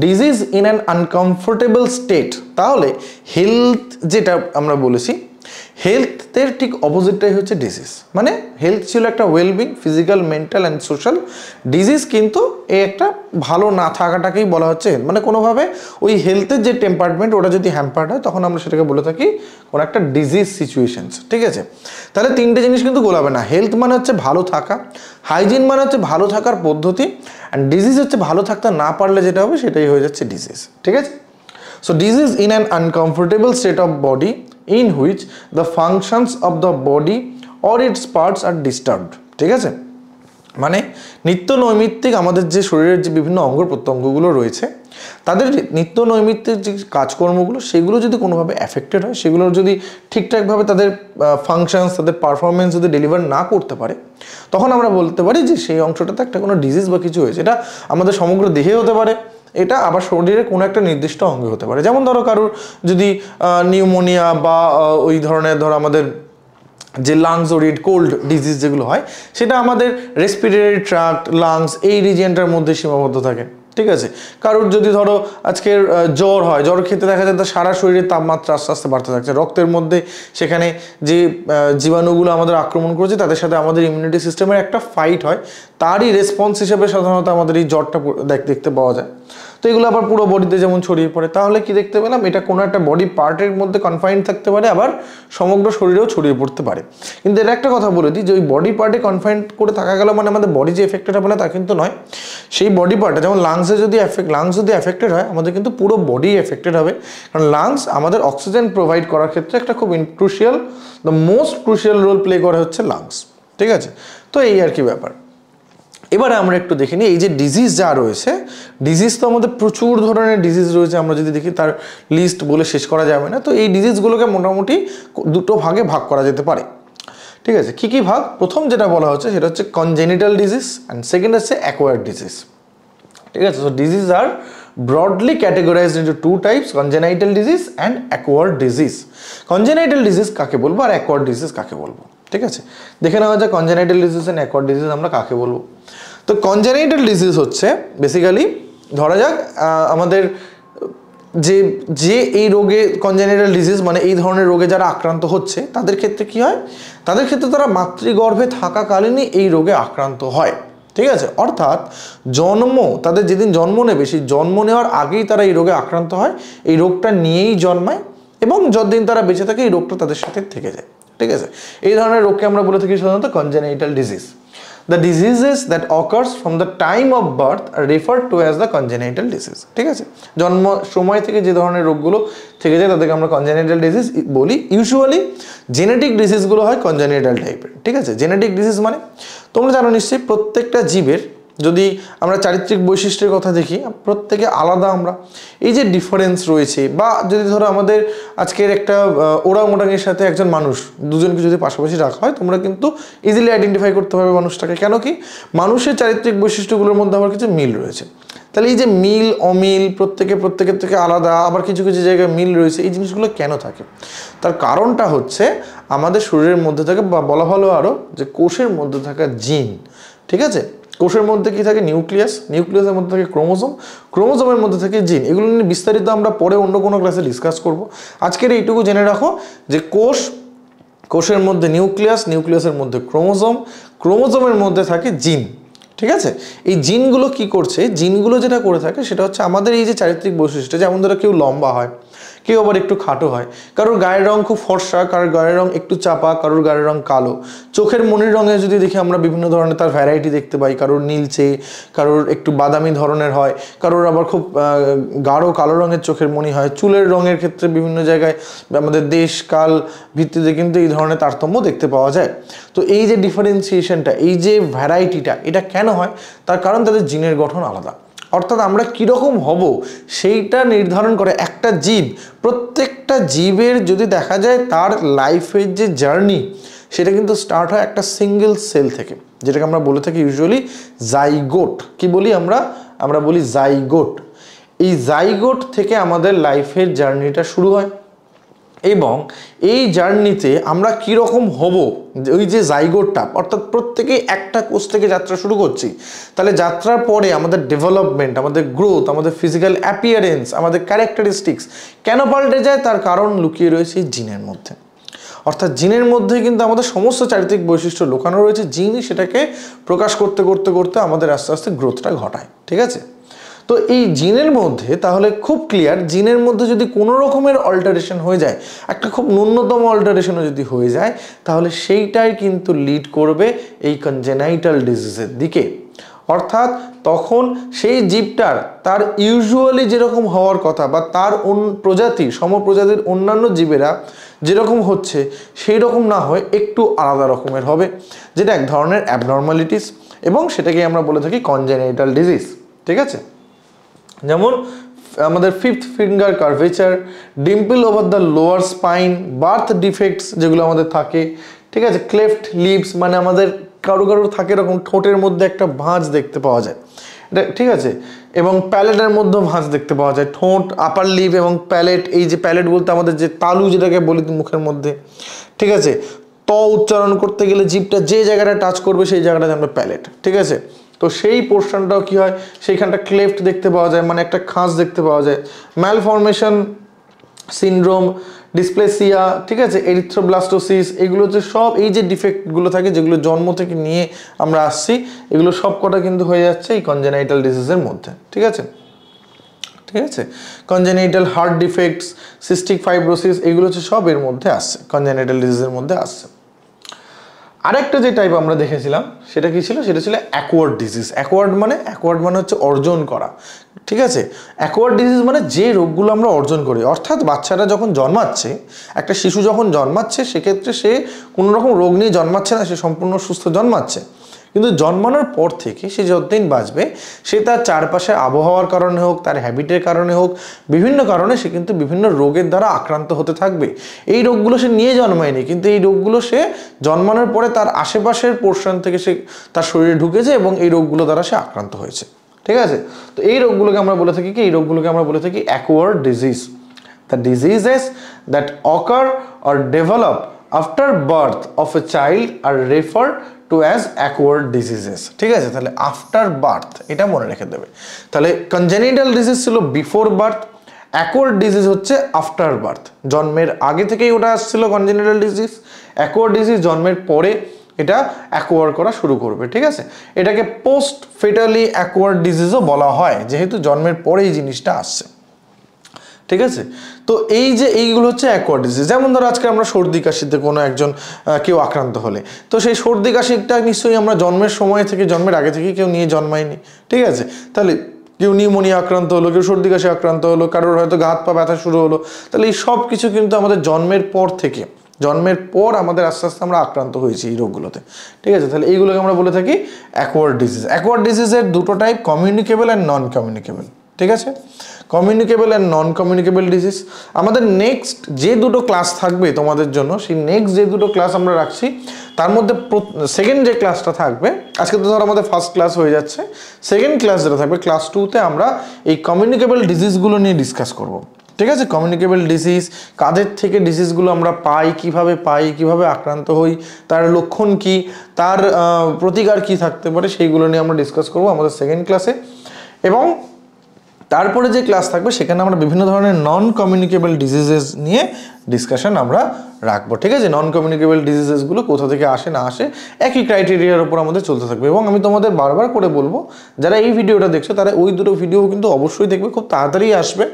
[SPEAKER 1] disease in an uncomfortable state তাহলে হেলথ যেটা আমরা বলেছি হেলথের ঠিক অপোজিটটাই হচ্ছে ডিজিজ মানে হেলথ ছিল একটা wellbeing physical mental and social disease কিন্তু এ একটা ভালো না থাকাটাকেই বলা হচ্ছে হেলথ মানে কোনোভাবে ওই হেলথের যে টেম্পার্টমেন্ট ওটা যদি হ্যাম্পার্ড হয় তখন আমরা সেটাকে বলে থাকি কোনো একটা ডিজিজ সিচুয়েশনস ঠিক আছে তাহলে তিনটে জিনিস কিন্তু গোলাবে না হেলথ মানে হচ্ছে ভালো থাকা হাইজিন মানে হচ্ছে ভালো থাকার পদ্ধতি অ্যান্ড ডিজিজ হচ্ছে ভালো থাকতে না পারলে যেটা হবে সেটাই হয়ে যাচ্ছে ডিজিজ ঠিক আছে so disease in an uncomfortable state of body in which the functions of the body or its parts are disturbed ঠিক আছে মানে নিত্য নৈমিত্তিক আমাদের যে শরীরের যে বিভিন্ন অঙ্গ প্রত্যঙ্গগুলো রয়েছে তাদের নিত্য নৈমিত্তিক যে কাজকর্মগুলো সেগুলো যদি কোনোভাবে অ্যাফেক্টেড হয় সেগুলোর যদি ঠিকঠাকভাবে তাদের ফাংশনস তাদের পারফরমেন্স যদি ডেলিভার না করতে পারে তখন আমরা বলতে পারি যে সেই অংশটাতে একটা কোনো ডিজিজ বা কিছু হয়েছে এটা আমাদের সমগ্র দেহে হতে পারে এটা আবার শরীরের কোনো একটা নির্দিষ্ট অঙ্গে হতে পারে যেমন ধরো কারোর যদি নিউমোনিয়া বা ওই ধরনের ধরো আমাদের যে লাংস ওরিয়েন্ট কোল্ড ডিজিজ যেগুলো হয় সেটা আমাদের রেসপিরেটরি ট্রাক্ট লাংস এই রিজিয়নটার মধ্যে সীমাবদ্ধ থাকে ঠিক আছে কারোর যদি ধরো আজকের জ্বর হয় জ্বর ক্ষেত্রে দেখা যায় তার সারা শরীরের তাপমাত্রা আস্তে আস্তে বাড়তে থাকছে রক্তের মধ্যে সেখানে যে জীবাণুগুলো আমাদের আক্রমণ করেছে তাদের সাথে আমাদের ইমিউনিটি সিস্টেমের একটা ফাইট হয় তারই রেসপন্স হিসেবে সাধারণত আমাদের এই জ্বরটা দেখতে পাওয়া যায় তো এগুলো আবার পুরো বডিতে যেমন ছড়িয়ে পড়ে তাহলে কি দেখতে পেলাম এটা কোনো একটা বডি পার্টের মধ্যে কনফাইন্ড থাকতে পারে আবার সমগ্র শরীরেও ছড়িয়ে পড়তে পারে কিন্তু এটা একটা কথা বলে দিই যে ওই বডি পার্টে কনফাইন্ড করে থাকা গেল মানে আমাদের বডি যে এফেক্টেড হবে না তা কিন্তু নয় সেই বডি পার্টটা যেমন লাংসে যদি এফেক্ট লাংস যদি এফেক্টেড হয় আমাদের কিন্তু পুরো বডি এফেক্টেড হবে কারণ লাংস আমাদের অক্সিজেন প্রোভাইড করার ক্ষেত্রে একটা খুব crucial the most crucial role play করা হচ্ছে লাংস ঠিক আছে তো এই আর কি ব্যাপার এবারে আমরা একটু দেখিনি এই যে ডিজিজ যা রয়েছে ডিজিজ তো আমাদের প্রচুর ধরনের ডিজিজ রয়েছে আমরা যদি দেখি তার লিস্ট বলে শেষ করা যাবে না তো এই ডিজিজগুলোকে মোটামুটি দুটো ভাগে ভাগ করা যেতে পারে ঠিক আছে কী কী ভাগ প্রথম যেটা বলা হচ্ছে সেটা হচ্ছে কনজেনিটাল ডিজিজ অ্যান্ড সেকেন্ড হচ্ছে অ্যাকোয়ার্ড ডিজিজ ঠিক আছে so disease are broadly categorized into two types congenital disease and acquired disease congenital disease কাকে বলবো আর অ্যাকোয়ার্ড ডিজিজ কাকে বলবো ঠিক আছে দেখে নেওয়া যায় congenital disease and acquired disease আমরা কাকে বলবো তো কনজেনাইটাল ডিজিজ হচ্ছে বেসিক্যালি ধরা যাক আমাদের যে যে এই রোগে কনজেনাইটাল ডিজিজ মানে এই ধরনের রোগে যারা আক্রান্ত হচ্ছে তাদের ক্ষেত্রে কি হয় তাদের ক্ষেত্রে তারা মাতৃগর্ভে থাকাকালীনই এই রোগে আক্রান্ত হয় ঠিক আছে অর্থাৎ জন্ম তাদের যেদিন জন্ম নেবে সেই জন্ম নেওয়ার আগেই তারা এই রোগে আক্রান্ত হয় এই রোগটা নিয়েই জন্মায় এবং যতদিন তারা বেঁচে থাকে এই রোগটা তাদের সাথে থেকে যায় ঠিক আছে এই ধরনের রোগকে আমরা বলে থাকি সাধারণত congenital disease the diseases that occurs from the time of birth refer to as the congenital disease ঠিক আছে জন্ম সময় থেকে যে ধরনের রোগগুলো থেকে যায় তাদেরকে আমরা কনজেনাইটাল ডিজিজ বলি ইউজুয়ালি জেনেটিক ডিজিজগুলো হয় কনজেনাইটাল টাইপের ঠিক আছে জেনেটিক ডিজিজ মানে তোমরা জানো নিশ্চয়ই প্রত্যেকটা জীবের যদি আমরা চারিত্রিক বৈশিষ্ট্যের কথা দেখি প্রত্যেকে আলাদা আমরা এই যে ডিফারেন্স রয়েছে বা যদি ধরো আমাদের আজকের একটা ওরা ওরাংয়ের সাথে একজন মানুষ দুজনকে যদি পাশাপাশি রাখা হয় তোমরা কিন্তু ইজিলি আইডেন্টিফাই করতে পারবে মানুষটাকে কেন কি মানুষের চারিত্রিক বৈশিষ্ট্যগুলোর মধ্যে আমার কিছু মিল রয়েছে তাহলে এই যে মিল অমিল প্রত্যেকে প্রত্যেকের থেকে আলাদা আবার কিছু কিছু জায়গায় মিল রয়েছে এই জিনিসগুলো কেন থাকে তার কারণটা হচ্ছে আমাদের শরীরের মধ্যে থাকে বা বলা ভালো আরও যে কোষের মধ্যে থাকা জিন ঠিক আছে কোষের মধ্যে কি থাকে নিউক্লিয়াস নিউক্লিয়াসের মধ্যে থাকে ক্রোমোজোম ক্রোমোজোমের মধ্যে থাকে জিন এগুলো নিয়ে বিস্তারিত আমরা পরে অন্য কোনো ক্লাসে ডিসকাস করব আজকের এইটুকু জেনে রাখো যে কোষ কোষের মধ্যে নিউক্লিয়াস নিউক্লিয়াসের মধ্যে ক্রোমোজোম ক্রোমোজোমের মধ্যে থাকে জিন ঠিক আছে এই জিনগুলো কি করছে জিনগুলো যেটা করে থাকে সেটা হচ্ছে আমাদের এই যে চারিত্রিক বৈশিষ্ট্য যেমন ধরো কেউ লম্বা হয় কেউ আবার একটু খাটো হয় কারোর গায়ের রং খুব ফর্সা কারোর গায়ের রং একটু চাপা কারোর গায়ের রং কালো চোখের মনির রঙে যদি দেখি আমরা বিভিন্ন ধরনের তার ভ্যারাইটি দেখতে পাই কারোর নীলচে কারোর একটু বাদামি ধরনের হয় কারোর আবার খুব গাঢ় কালো রঙের চোখের মনি হয় চুলের রঙের ক্ষেত্রে বিভিন্ন জায়গায় আমাদের দেশ কাল ভিত্তিতে কিন্তু এই ধরনের তারতম্য দেখতে পাওয়া যায় তো এই যে ডিফারেন্সিয়েশনটা এই যে ভ্যারাইটিটা এটা কেন হয় তার কারণ তাদের জিনের গঠন আলাদা অর্থাৎ আমরা কীরকম হব সেইটা নির্ধারণ করে একটা জীব প্রত্যেকটা জীবের যদি দেখা যায় তার লাইফের যে জার্নি সেটা কিন্তু স্টার্ট হয় একটা সিঙ্গেল সেল থেকে যেটাকে আমরা বলে থাকি ইউজুয়ালি জাইগোট কি বলি আমরা আমরা বলি জাইগোট এই জাইগোট থেকে আমাদের লাইফের জার্নিটা শুরু হয় এবং এই জার্নিতে আমরা কীরকম হব ওই যে জাইগোরটা অর্থাৎ প্রত্যেকেই একটা কোর্স থেকে যাত্রা শুরু করছি তাহলে যাত্রার পরে আমাদের ডেভেলপমেন্ট আমাদের গ্রোথ আমাদের ফিজিক্যাল অ্যাপিয়ারেন্স আমাদের ক্যারেক্টারিস্টিক্স কেন পাল্টে যায় তার কারণ লুকিয়ে রয়েছে জিনের মধ্যে অর্থাৎ জিনের মধ্যে কিন্তু আমাদের সমস্ত চারিত্রিক বৈশিষ্ট্য লোকানো রয়েছে জিনই সেটাকে প্রকাশ করতে করতে করতে আমাদের আস্তে আস্তে গ্রোথটা ঘটায় ঠিক আছে তো এই জিনের মধ্যে তাহলে খুব ক্লিয়ার জিনের মধ্যে যদি কোনো রকমের অল্টারেশন হয়ে যায় একটা খুব ন্যূনতম অল্টারেশনও যদি হয়ে যায় তাহলে সেইটাই কিন্তু লিড করবে এই কনজেনাইটাল ডিজিজের দিকে অর্থাৎ তখন সেই জীবটার তার ইউজুয়ালি যেরকম হওয়ার কথা বা তার প্রজাতি সমপ্রজাতির অন্যান্য জীবেরা যেরকম হচ্ছে সেই রকম না হয়ে একটু আলাদা রকমের হবে যেটা এক ধরনের অ্যাবনর্মালিটিস এবং সেটাকে আমরা বলে থাকি কনজেনাইটাল ডিজিজ ঠিক আছে যেমন আমাদের fifth finger curvature dimple over the lower spine birth defects যেগুলো আমাদের থাকে ঠিক আছে ক্লেফট লিপস মানে আমাদের কারো কারো থাকে এরকম ঠোঁটের মধ্যে একটা ভাঁজ দেখতে পাওয়া যায় ঠিক আছে এবং প্যালেটের মধ্যেও ভাঁজ দেখতে পাওয়া যায় ঠোঁট আপার লিপ এবং প্যালেট এই যে প্যালেট বলতে আমাদের যে তালু যেটাকে বলি মুখের মধ্যে ঠিক আছে ত উচ্চারণ করতে গেলে জিপটা যে জায়গাটা টাচ করবে সেই জায়গাটা আমরা প্যালেট ঠিক আছে তো সেই পোর্শনটাও কি হয় সেইখানটা ক্লেফট দেখতে পাওয়া যায় মানে একটা খাঁজ দেখতে পাওয়া যায় ম্যালফরমেশন সিন্ড্রোম ডিসপ্লেসিয়া ঠিক আছে এরিথ্রোব্লাস্টোসিস এগুলো হচ্ছে সব এই যে ডিফেক্টগুলো থাকে যেগুলো জন্ম থেকে নিয়ে আমরা আসছি এগুলো সব কটা কিন্তু হয়ে যাচ্ছে এই কনজেনাইটাল ডিসিজের মধ্যে ঠিক আছে ঠিক আছে congenital heart defects cystic fibrosis এগুলো হচ্ছে সব এর মধ্যে আসছে কনজেনাইটাল ডিজিজের মধ্যে আসছে আরেকটা যে টাইপ আমরা দেখেছিলাম সেটা কি ছিল সেটা ছিল অ্যাকোয়ার্ড ডিজিজ অ্যাকোয়ার্ড মানে অ্যাকোয়ার্ড মানে হচ্ছে অর্জন করা ঠিক আছে অ্যাকোয়ার্ড ডিজিজ মানে যে রোগগুলো আমরা অর্জন করি অর্থাৎ বাচ্চারা যখন জন্মাচ্ছে একটা শিশু যখন জন্মাচ্ছে সেক্ষেত্রে সে কোনো রকম রোগ নিয়ে জন্মাচ্ছে না সে সম্পূর্ণ সুস্থ জন্মাচ্ছে কিন্তু জন্মানোর পর থেকে সে যতদিন বাঁচবে সে তার চারপাশে আবহাওয়ার কারণে হোক তার হ্যাবিটের কারণে হোক বিভিন্ন কারণে সে কিন্তু বিভিন্ন রোগের দ্বারা আক্রান্ত হতে থাকবে এই রোগগুলো সে নিয়ে জন্মায়নি কিন্তু এই রোগগুলো সে জন্মানোর পরে তার আশেপাশের পোর্শন থেকে সে তার শরীরে ঢুকেছে এবং এই রোগগুলো দ্বারা সে আক্রান্ত হয়েছে ঠিক আছে তো এই রোগগুলোকে আমরা বলে থাকি কি এই রোগগুলোকে আমরা বলে থাকি acquire disease the diseases that occur or develop after birth of a child are refer to as acquired diseases ঠিক আছে তাহলে আফটার বার্থ এটা মনে রেখে দেবে তাহলে কনজেনিটাল ডিজিজ ছিল বিফোর বার্থ অ্যাকোয়ার্ড ডিজিজ হচ্ছে আফটার বার্থ জন্মের আগে থেকেই ওটা আসছিল কনজেনিটাল ডিজিজ অ্যাকোয়ার্ড ডিজিজ জন্মের পরে এটা অ্যাকোয়ার করা শুরু করবে ঠিক আছে এটাকে পোস্ট ফেটালি অ্যাকোয়ার্ড ডিজিজও বলা হয় যেহেতু জন্মের পরে এই জিনিসটা আসছে ঠিক আছে তো এই যে এইগুলো হচ্ছে অ্যাকোয়ার ডিজিজ যেমন ধরো আজকে আমরা সর্দি কাশিতে কোনো একজন কেউ আক্রান্ত হলে তো সেই সর্দি কাশিটা নিশ্চয়ই আমরা জন্মের সময় থেকে জন্মের আগে থেকে কেউ নিয়ে জন্মায়নি ঠিক আছে তাহলে কেউ নিউমোনিয়া আক্রান্ত হলো কেউ সর্দি কাশি আক্রান্ত হলো কারোর হয়তো গাত পা ব্যথা শুরু হলো তাহলে এই সব কিছু কিন্তু আমাদের জন্মের পর থেকে জন্মের পর আমাদের আস্তে আস্তে আমরা আক্রান্ত হয়েছি এই রোগগুলোতে ঠিক আছে তাহলে এইগুলোকে আমরা বলে থাকি অ্যাকোয়ার্ড ডিজিজ অ্যাকোয়ার্ড ডিজিজের দুটো type communicable and non communicable ঠিক আছে communicable and non communicable disease আমাদের নেক্সট যে দুটো ক্লাস থাকবে তোমাদের জন্য সেই নেক্সট যে দুটো ক্লাস আমরা রাখছি তার মধ্যে সেকেন্ড যে ক্লাসটা থাকবে আজকে তো ধর আমাদের ফার্স্ট ক্লাস হয়ে যাচ্ছে সেকেন্ড ক্লাস যেটা থাকবে ক্লাস টুতে আমরা এই কমিউনিকেবল ডিজিজগুলো নিয়ে ডিসকাস করব। ঠিক আছে কমিউনিকেবল ডিজিজ কাদের থেকে ডিজিজগুলো আমরা পাই কিভাবে পাই কিভাবে আক্রান্ত হই তার লক্ষণ কি তার প্রতিকার কি থাকতে পারে সেইগুলো নিয়ে আমরা ডিসকাস করব আমাদের সেকেন্ড ক্লাসে এবং তারপরে যে ক্লাস থাকবে সেখানে আমরা বিভিন্ন ধরনের নন কমিউনিকেবল ডিজিজেস নিয়ে ডিসকাশন আমরা রাখবো ঠিক আছে নন কমিউনিকেবল ডিজিজেসগুলো কোথা থেকে আসে না আসে একই ক্রাইটেরিয়ার ওপর আমাদের চলতে থাকবে এবং আমি তোমাদের বারবার করে বলবো যারা এই ভিডিওটা দেখছো তারা ওই দুটো ভিডিও কিন্তু অবশ্যই দেখবে খুব তাড়াতাড়ি আসবে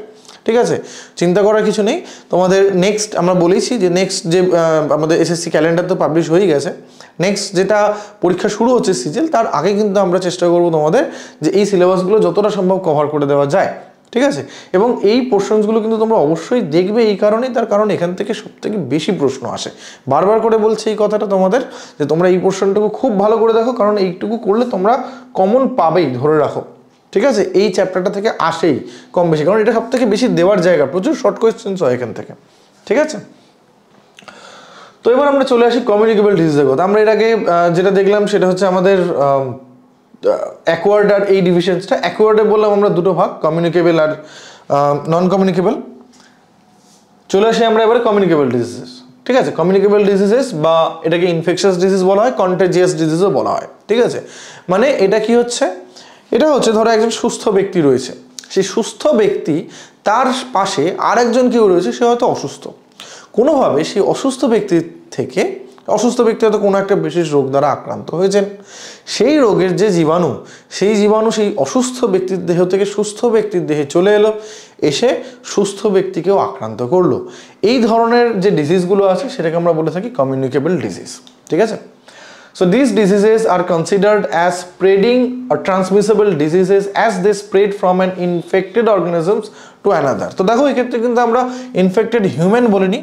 [SPEAKER 1] ঠিক আছে চিন্তা করার কিছু নেই তোমাদের নেক্সট আমরা বলেছি যে নেক্সট যে আমাদের এসএসসি ক্যালেন্ডার তো পাবলিশ হয়ে গেছে নেক্সট যেটা পরীক্ষা শুরু হচ্ছে সিজেল তার আগে কিন্তু আমরা চেষ্টা করব তোমাদের যে এই সিলেবাসগুলো যতটা সম্ভব কভার করে দেওয়া যায় ঠিক আছে এবং এই প্রশ্নগুলো কিন্তু তোমরা অবশ্যই দেখবে এই কারণেই তার কারণ এখান থেকে সবথেকে বেশি প্রশ্ন আসে বারবার করে বলছি এই কথাটা তোমাদের যে তোমরা এই প্রশ্নটুকু খুব ভালো করে দেখো কারণ এইটুকু করলে তোমরা কমন পাবেই ধরে রাখো ঠিক আছে এই চ্যাপ্টারটা থেকে আসেই কম বেশি কারণ এটা সবথেকে বেশি দেওয়ার জায়গা প্রচুর শর্ট কোয়েশ্চেন্স হয় এখান থেকে ঠিক আছে তো এবার আমরা চলে আসি কমিউনিকেবল ডিজিজের কথা আমরা এর আগে যেটা দেখলাম সেটা হচ্ছে আমাদের অ্যাকোয়ার্ড আর এই ডিভিশনসটা অ্যাকোয়ার্ডে বললাম আমরা দুটো ভাগ কমিউনিকেবল আর নন কমিউনিকেবল চলে আসি আমরা এবারে কমিউনিকেবল ডিজিজেস ঠিক আছে কমিউনিকেবল ডিজিজেস বা এটাকে ইনফেকশাস ডিজিজ বলা হয় কন্টেজিয়াস ডিজিজও বলা হয় ঠিক আছে মানে এটা কি হচ্ছে এটা হচ্ছে ধরো একজন সুস্থ ব্যক্তি রয়েছে সেই সুস্থ ব্যক্তি তার পাশে আর একজন কেউ রয়েছে সে হয়তো অসুস্থ কোনোভাবে সেই অসুস্থ ব্যক্তির থেকে অসুস্থ ব্যক্তি হয়তো কোনো একটা বিশেষ রোগ দ্বারা আক্রান্ত হয়েছেন সেই রোগের যে জীবাণু সেই জীবাণু সেই অসুস্থ ব্যক্তির দেহ থেকে সুস্থ ব্যক্তির দেহে চলে এলো এসে সুস্থ ব্যক্তিকেও আক্রান্ত করলো এই ধরনের যে ডিজিজগুলো আছে সেটাকে আমরা বলে থাকি কমিউনিকেবল ডিজিজ ঠিক আছে So these diseases are considered as spreading or transmissible diseases as they spread from an infected organisms to another. তো দেখো এক্ষেত্রে কিন্তু আমরা infected human বলিনি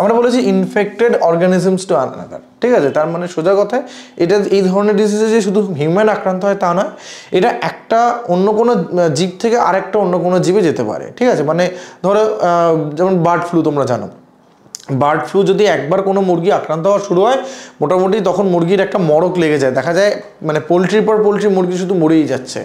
[SPEAKER 1] আমরা বলেছি ইনফেক্টেড অর্গানিজমস টু আনাদার ঠিক আছে তার মানে সোজা কথা এটা এই ধরনের ডিজিজে যে শুধু হিউম্যান আক্রান্ত হয় তা নয় এটা একটা অন্য কোনো জীব থেকে আরেকটা অন্য কোনো জীবে যেতে পারে ঠিক আছে মানে ধরো যেমন বার্ড ফ্লু তোমরা জানো বার্ড ফ্লু যদি একবার কোনো মুরগি আক্রান্ত হওয়া শুরু হয় মোটামুটি তখন মুরগির একটা মরক লেগে যায় দেখা যায় মানে পোলট্রির পর পোলট্রি মুরগি শুধু মরেই যাচ্ছে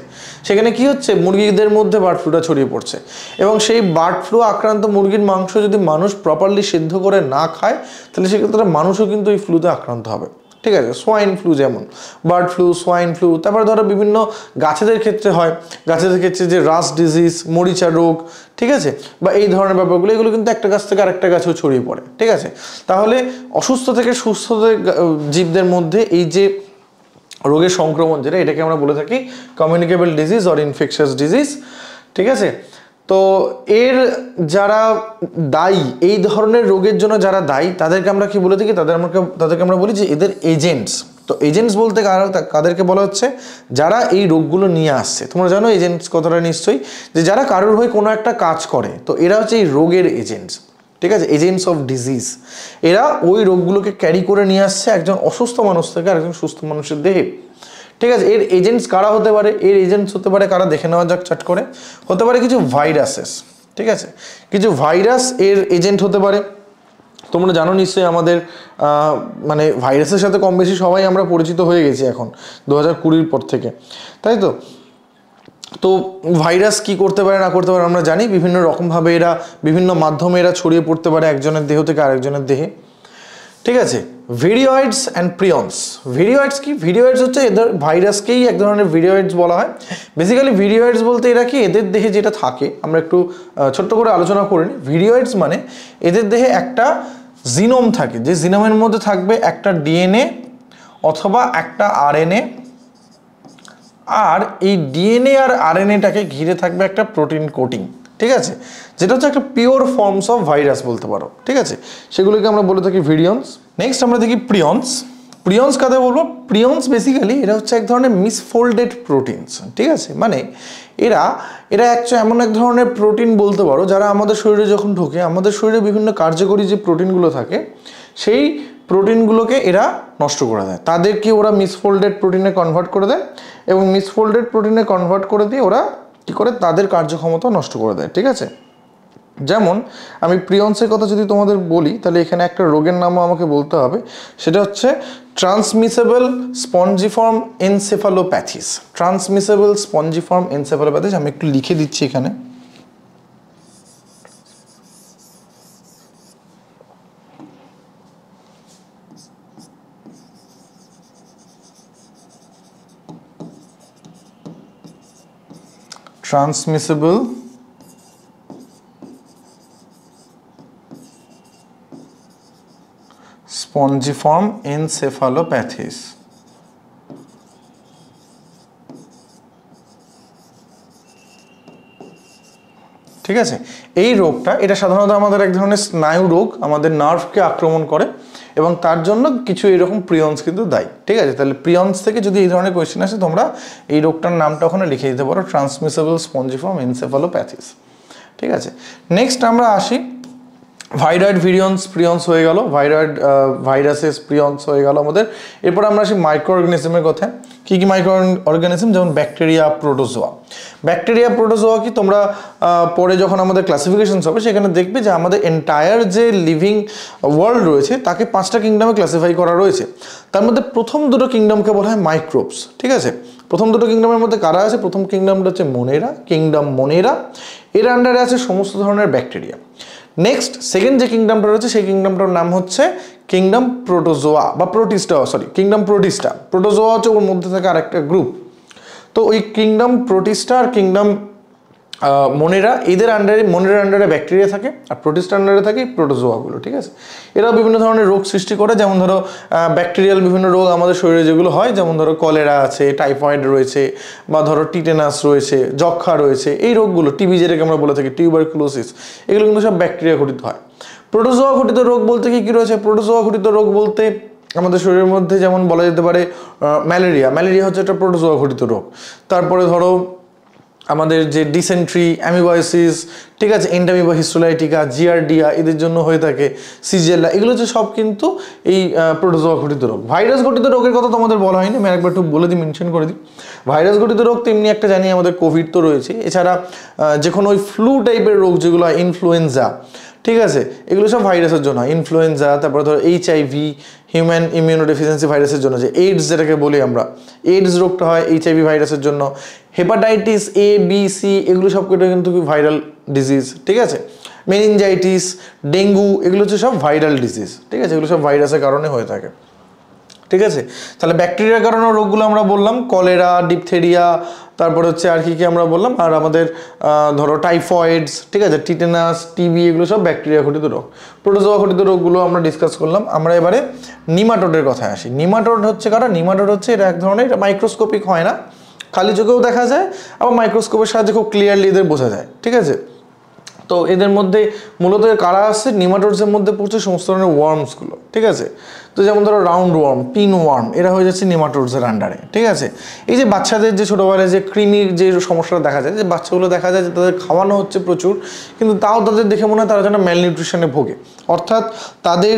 [SPEAKER 1] সেখানে কি হচ্ছে মুরগিদের মধ্যে বার্ড ফ্লুটা ছড়িয়ে পড়ছে এবং সেই বার্ড ফ্লু আক্রান্ত মুরগির মাংস যদি মানুষ প্রপারলি সিদ্ধ করে না খায় তাহলে সেক্ষেত্রে মানুষও কিন্তু এই ফ্লুতে আক্রান্ত হবে ঠিক আছে সোয়াইন ফ্লু যেমন বার্ড ফ্লু সোয়াইন ফ্লু তারপরে ধরো বিভিন্ন গাছেদের ক্ষেত্রে হয় গাছেদের ক্ষেত্রে যে রাস ডিজিজ মরিচা রোগ ঠিক আছে বা এই ধরনের ব্যাপারগুলো এগুলো কিন্তু একটা গাছ থেকে আরেকটা গাছেও ছড়িয়ে পড়ে ঠিক আছে তাহলে অসুস্থ থেকে সুস্থ জীবদের মধ্যে এই যে রোগের সংক্রমণ যেটা এটাকে আমরা বলে থাকি communicable disease or infectious disease ঠিক আছে তো এর যারা দায়ী এই ধরনের রোগের জন্য যারা দায়ী তাদেরকে আমরা কি বলে থাকি তাদের আমরা তাদেরকে আমরা বলি যে এদের এজেন্টস তো এজেন্টস বলতে কারা কাদেরকে বলা হচ্ছে যারা এই রোগগুলো নিয়ে আসছে তোমরা জানো এজেন্টস কথাটা নিশ্চয়ই যে যারা কারোর হয়ে কোনো একটা কাজ করে তো এরা হচ্ছে এই রোগের এজেন্টস ঠিক আছে এজেন্টস অফ ডিজিজ এরা ওই রোগগুলোকে ক্যারি করে নিয়ে আসছে একজন অসুস্থ মানুষ থেকে একজন সুস্থ মানুষের দেহে ঠিক আছে এর এজেন্টস কারা হতে পারে এর এজেন্টস হতে পারে কারা দেখে নেওয়া যাক চট করে হতে পারে কিছু ভাইরাসেস ঠিক আছে কিছু ভাইরাস এর এজেন্ট হতে পারে তোমরা জানো নিশ্চয়ই আমাদের মানে ভাইরাসের সাথে কম বেশি সবাই আমরা পরিচিত হয়ে গেছি এখন দু হাজার কুড়ির পর থেকে তাই তো তো ভাইরাস কি করতে পারে না করতে পারে আমরা জানি বিভিন্ন রকমভাবে এরা বিভিন্ন মাধ্যমে এরা ছড়িয়ে পড়তে পারে একজনের দেহ থেকে আরেকজনের দেহে ঠিক আছে ভিডিওয়েডস অ্যান্ড প্রিয়মস ভিডিওয়েডস কি ভিডিওয়েডস হচ্ছে এদের ভাইরাসকেই এক ধরনের ভিডিওয়েডস বলা হয় বেসিক্যালি ভিডিওয়েডস বলতে এরা কি এদের দেহে যেটা থাকে আমরা একটু ছোট্ট করে আলোচনা করে নিই ভিডিওয়েডস মানে এদের দেহে একটা জিনোম থাকে যে জিনোমের মধ্যে থাকবে একটা ডিএনএ অথবা একটা আরএনএ আর এই ডিএনএ আর আরএনএটাকে ঘিরে থাকবে একটা প্রোটিন কোটিং ঠিক আছে যেটা হচ্ছে একটা পিওর ফর্মস অফ ভাইরাস বলতে পারো ঠিক আছে সেগুলোকে আমরা বলে থাকি ভিডিয়ন্স নেক্সট আমরা দেখি প্রিয়ন্স প্রিয়ন্স কাদে বলবো প্রিয়ন্স বেসিক্যালি এটা হচ্ছে এক ধরনের মিসফোল্ডেড প্রোটিনস ঠিক আছে মানে এরা এরা অ্যাকচুয়ালি এমন এক ধরনের প্রোটিন বলতে পারো যারা আমাদের শরীরে যখন ঢোকে আমাদের শরীরে বিভিন্ন কার্যকরী যে প্রোটিনগুলো থাকে সেই প্রোটিনগুলোকে এরা নষ্ট করে দেয় তাদেরকে ওরা মিসফোল্ডেড প্রোটিনে কনভার্ট করে দেয় এবং মিসফোল্ডেড প্রোটিনে কনভার্ট করে দিয়ে ওরা কী করে তাদের কার্যক্ষমতা নষ্ট করে দেয় ঠিক আছে যেমন আমি প্রিয়ন্সের কথা যদি তোমাদের বলি তাহলে এখানে একটা রোগের নামও আমাকে বলতে হবে সেটা হচ্ছে ট্রান্সমিসেবল স্পঞ্জিফর্ম এনসেফালোপ্যাথিস ট্রান্সমিসেবল স্পঞ্জিফর্ম এনসেফালোপ্যাথিস আমি একটু লিখে দিচ্ছি এখানে transmissible spongiform encephalopathies. ঠিক আছে এই রোগটা এটা সাধারণত আমাদের এক ধরনের স্নায়ু রোগ আমাদের নার্ভকে আক্রমণ করে এবং তার জন্য কিছু এরকম প্রিয়ন্স কিন্তু দায়ী ঠিক আছে তাহলে প্রিয়ন্স থেকে যদি এই ধরনের কোয়েশ্চেন আসে তোমরা এই রোগটার নামটা ওখানে লিখে দিতে পারো ট্রান্সমিসেবল স্পঞ্জিফর্ম ইনসেফালোপ্যাথিস ঠিক আছে নেক্সট আমরা আসি ভাইরয়েড ভিরিয়ন্স প্রিয়ন্স হয়ে গেল ভাইরয়েড ভাইরাসেস প্রিয়ন্স হয়ে গেল আমাদের এরপর আমরা আসি মাইক্রো অর্গানিজমের কথা কী কী মাইক্রো অর্গানিজম যেমন ব্যাকটেরিয়া প্রোটোজোয়া ব্যাকটেরিয়া প্রোটোজোয়া কি তোমরা পরে যখন আমাদের ক্লাসিফিকেশনস হবে সেখানে দেখবে যে আমাদের এন্টায়ার যে লিভিং ওয়ার্ল্ড রয়েছে তাকে পাঁচটা কিংডমে ক্লাসিফাই করা রয়েছে তার মধ্যে প্রথম দুটো কিংডমকে বলা হয় মাইক্রোবস ঠিক আছে প্রথম দুটো কিংডমের মধ্যে কারা আছে প্রথম কিংডমটা হচ্ছে মোনেরা কিংডম মোনেরা এর আন্ডারে আছে সমস্ত ধরনের ব্যাকটেরিয়া নেক্সট সেকেন্ড যে কিংডমটা রয়েছে সেই কিংডমটার নাম হচ্ছে কিংডম প্রোটোজোয়া বা protista sorry kingdom protista protozoa হচ্ছে ওর মধ্যে থাকা আরেকটা গ্রুপ তো ওই কিংডম প্রোটিস্টা আর কিংডম মনেরা এদের আন্ডারে মনের আন্ডারে ব্যাকটেরিয়া থাকে আর প্রোটিস্ট আন্ডারে থাকে প্রোটোজোয়াগুলো ঠিক আছে এরা বিভিন্ন ধরনের রোগ সৃষ্টি করে যেমন ধরো ব্যাকটেরিয়াল বিভিন্ন রোগ আমাদের শরীরে যেগুলো হয় যেমন ধরো কলেরা আছে টাইফয়েড রয়েছে বা ধরো টিটেনাস রয়েছে যক্ষা রয়েছে এই রোগগুলো টিবি যেটাকে আমরা বলে থাকি টিউবার ক্লোসিস এগুলো কিন্তু সব ব্যাকটেরিয়া ঘটিত হয় প্রোটোজোয়া ঘটিত রোগ বলতে কি কী রয়েছে প্রোটোজোয়া ঘটিত রোগ বলতে আমাদের শরীরের মধ্যে যেমন বলা যেতে পারে ম্যালেরিয়া ম্যালেরিয়া হচ্ছে একটা প্রোটোজোয়া ঘটিত রোগ তারপরে ধরো আমাদের যে ডিসেন্ট্রি অ্যামিবায়োসিস ঠিক আছে এন্ডামিবা হিস্টোলাইটিকা জিআরডিয়া এদের জন্য হয়ে থাকে সিজেলা এগুলো হচ্ছে সব কিন্তু এই প্রোটোজোয়া ঘটিত রোগ ভাইরাস ঘটিত রোগের কথা তোমাদের বলা হয়নি আমি একবার একটু বলে দিই মেনশন করে দিই ভাইরাস ঘটিত রোগ তেমনি একটা জানি আমাদের কোভিড তো রয়েছে এছাড়া যে কোনো ওই ফ্লু টাইপের রোগ যেগুলো ইনফ্লুয়েঞ্জা ঠিক আছে এগুলো সব ভাইরাসের জন্য ইনফ্লুয়েঞ্জা তারপরে ধরো এইচআইভি হিউম্যান ইমিউনো ডেফিসিয়েন্সি ভাইরাসের জন্য যে এইডস যেটাকে বলি আমরা এইডস রোগটা হয় এইচআইভি ভাইরাসের জন্য হেপাটাইটিস এ বি সি এগুলো সব কটা কিন্তু ভাইরাল ডিজিজ ঠিক আছে মেনিনজাইটিস ডেঙ্গু এগুলো হচ্ছে সব ভাইরাল ডিজিজ ঠিক আছে এগুলো সব ভাইরাসের কারণে হয়ে থাকে ঠিক আছে তাহলে ব্যাকটেরিয়ার কারণে রোগগুলো আমরা বললাম কলেরা ডিপথেরিয়া তারপর হচ্ছে আর কি কি আমরা বললাম আর আমাদের ধরো টাইফয়েডস ঠিক আছে টিটেনাস টিবি এগুলো সব ব্যাকটেরিয়া ঘটিত রোগ প্রোটোজোয়া ঘটিত রোগগুলো আমরা ডিসকাস করলাম আমরা এবারে নিমাটোডের কথায় আসি নিমাটোড হচ্ছে কারা নিমাটোড হচ্ছে এটা এক ধরনের এটা মাইক্রোস্কোপিক হয় না খালি চোখেও দেখা যায় আবার মাইক্রোস্কোপের সাহায্যে খুব ক্লিয়ারলি এদের বোঝা যায় ঠিক আছে তো এদের মধ্যে মূলত কারা আসছে নিমাটোডসের মধ্যে পড়ছে সমস্ত ধরনের ওয়ার্মসগুলো ঠিক আছে তো যেমন ধরো রাউন্ড ওয়ার্ম পিন ওয়ার্ম এরা হয়ে যাচ্ছে নিমাটোডসের আন্ডারে ঠিক আছে এই যে বাচ্চাদের যে ছোটোবেলায় যে ক্রিমির যে সমস্যাটা দেখা যায় যে বাচ্চাগুলো দেখা যায় যে তাদের খাওয়ানো হচ্ছে প্রচুর কিন্তু তাও তাদের দেখে মনে হয় তারা যেন ম্যালনিউট্রিশনে ভোগে অর্থাৎ তাদের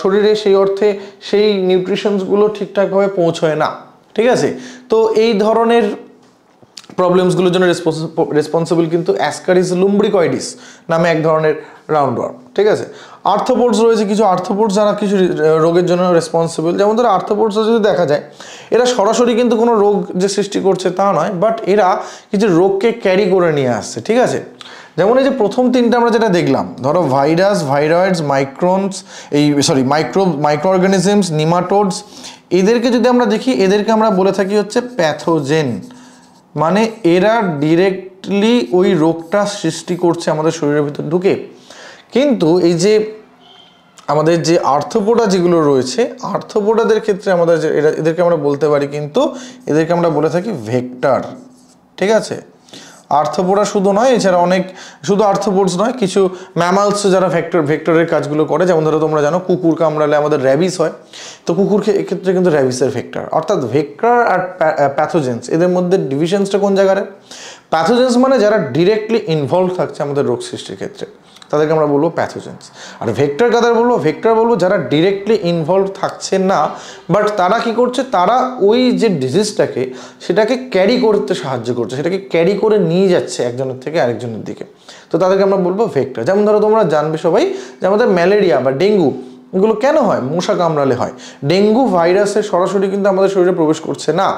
[SPEAKER 1] শরীরে সেই অর্থে সেই নিউট্রিশনসগুলো ঠিকঠাকভাবে পৌঁছয় না ঠিক আছে তো এই ধরনের প্রবলেমসগুলোর জন্য রেসপন্সিবল কিন্তু অ্যাসকারিস লুম্বরিকয়েডিস নামে এক ধরনের রাউন্ড ওয়ার্ম ঠিক আছে আর্থোপোর্টস রয়েছে কিছু আর্থোপোর্টস যারা কিছু রোগের জন্য রেসপন্সিবল যেমন ধরো আর্থোপোর্টস যদি দেখা যায় এরা সরাসরি কিন্তু কোনো রোগ যে সৃষ্টি করছে তা নয় বাট এরা কিছু রোগকে ক্যারি করে নিয়ে আসছে ঠিক আছে যেমন এই যে প্রথম তিনটা আমরা যেটা দেখলাম ধরো ভাইরাস ভাইরয়েডস মাইক্রোনস এই sorry micro micro organisms nematodes এদেরকে যদি আমরা দেখি এদেরকে আমরা বলে থাকি হচ্ছে প্যাথোজেন মানে এরা ডিরেক্টলি ওই রোগটা সৃষ্টি করছে আমাদের শরীরের ভিতর ঢুকে কিন্তু এই যে আমাদের যে আর্থপোডা যেগুলো রয়েছে আর্থপোডাদের ক্ষেত্রে আমাদের এরা এদেরকে আমরা বলতে পারি কিন্তু এদেরকে আমরা বলে থাকি ভেক্টর ঠিক আছে আর্থপোড়া শুধু নয় এছাড়া অনেক শুধু আর্থপোর্টস নয় কিছু ম্যামালস যারা ভেক্টর ভেক্টরের কাজগুলো করে যেমন ধরো তোমরা জানো কুকুর কামড়ালে আমাদের র্যাবিস হয় তো কুকুর এক্ষেত্রে কিন্তু র্যাবিসের ভেক্টর অর্থাৎ ভেক্টর আর প্যাথোজেন্স এদের মধ্যে ডিভিশনসটা কোন জায়গায় প্যাথোজেন্স মানে যারা ডিরেক্টলি ইনভলভ থাকছে আমাদের রোগ সৃষ্টির ক্ষেত্রে তাদেরকে আমরা বলবো প্যাথোজেন্স আর ভেক্টর কাদের বলবো ভেক্টর বলবো যারা ডিরেক্টলি ইনভলভ থাকছে না বাট তারা কি করছে তারা ওই যে ডিজিজটাকে সেটাকে ক্যারি করতে সাহায্য করছে সেটাকে ক্যারি করে নিয়ে যাচ্ছে একজনের থেকে আরেকজনের দিকে তো তাদেরকে আমরা বলবো ভেক্টর যেমন ধরো তোমরা জানবে সবাই যে আমাদের ম্যালেরিয়া বা ডেঙ্গু এগুলো কেন হয় মশা কামড়ালে হয় ডেঙ্গু ভাইরাসে সরাসরি কিন্তু আমাদের শরীরে প্রবেশ করছে না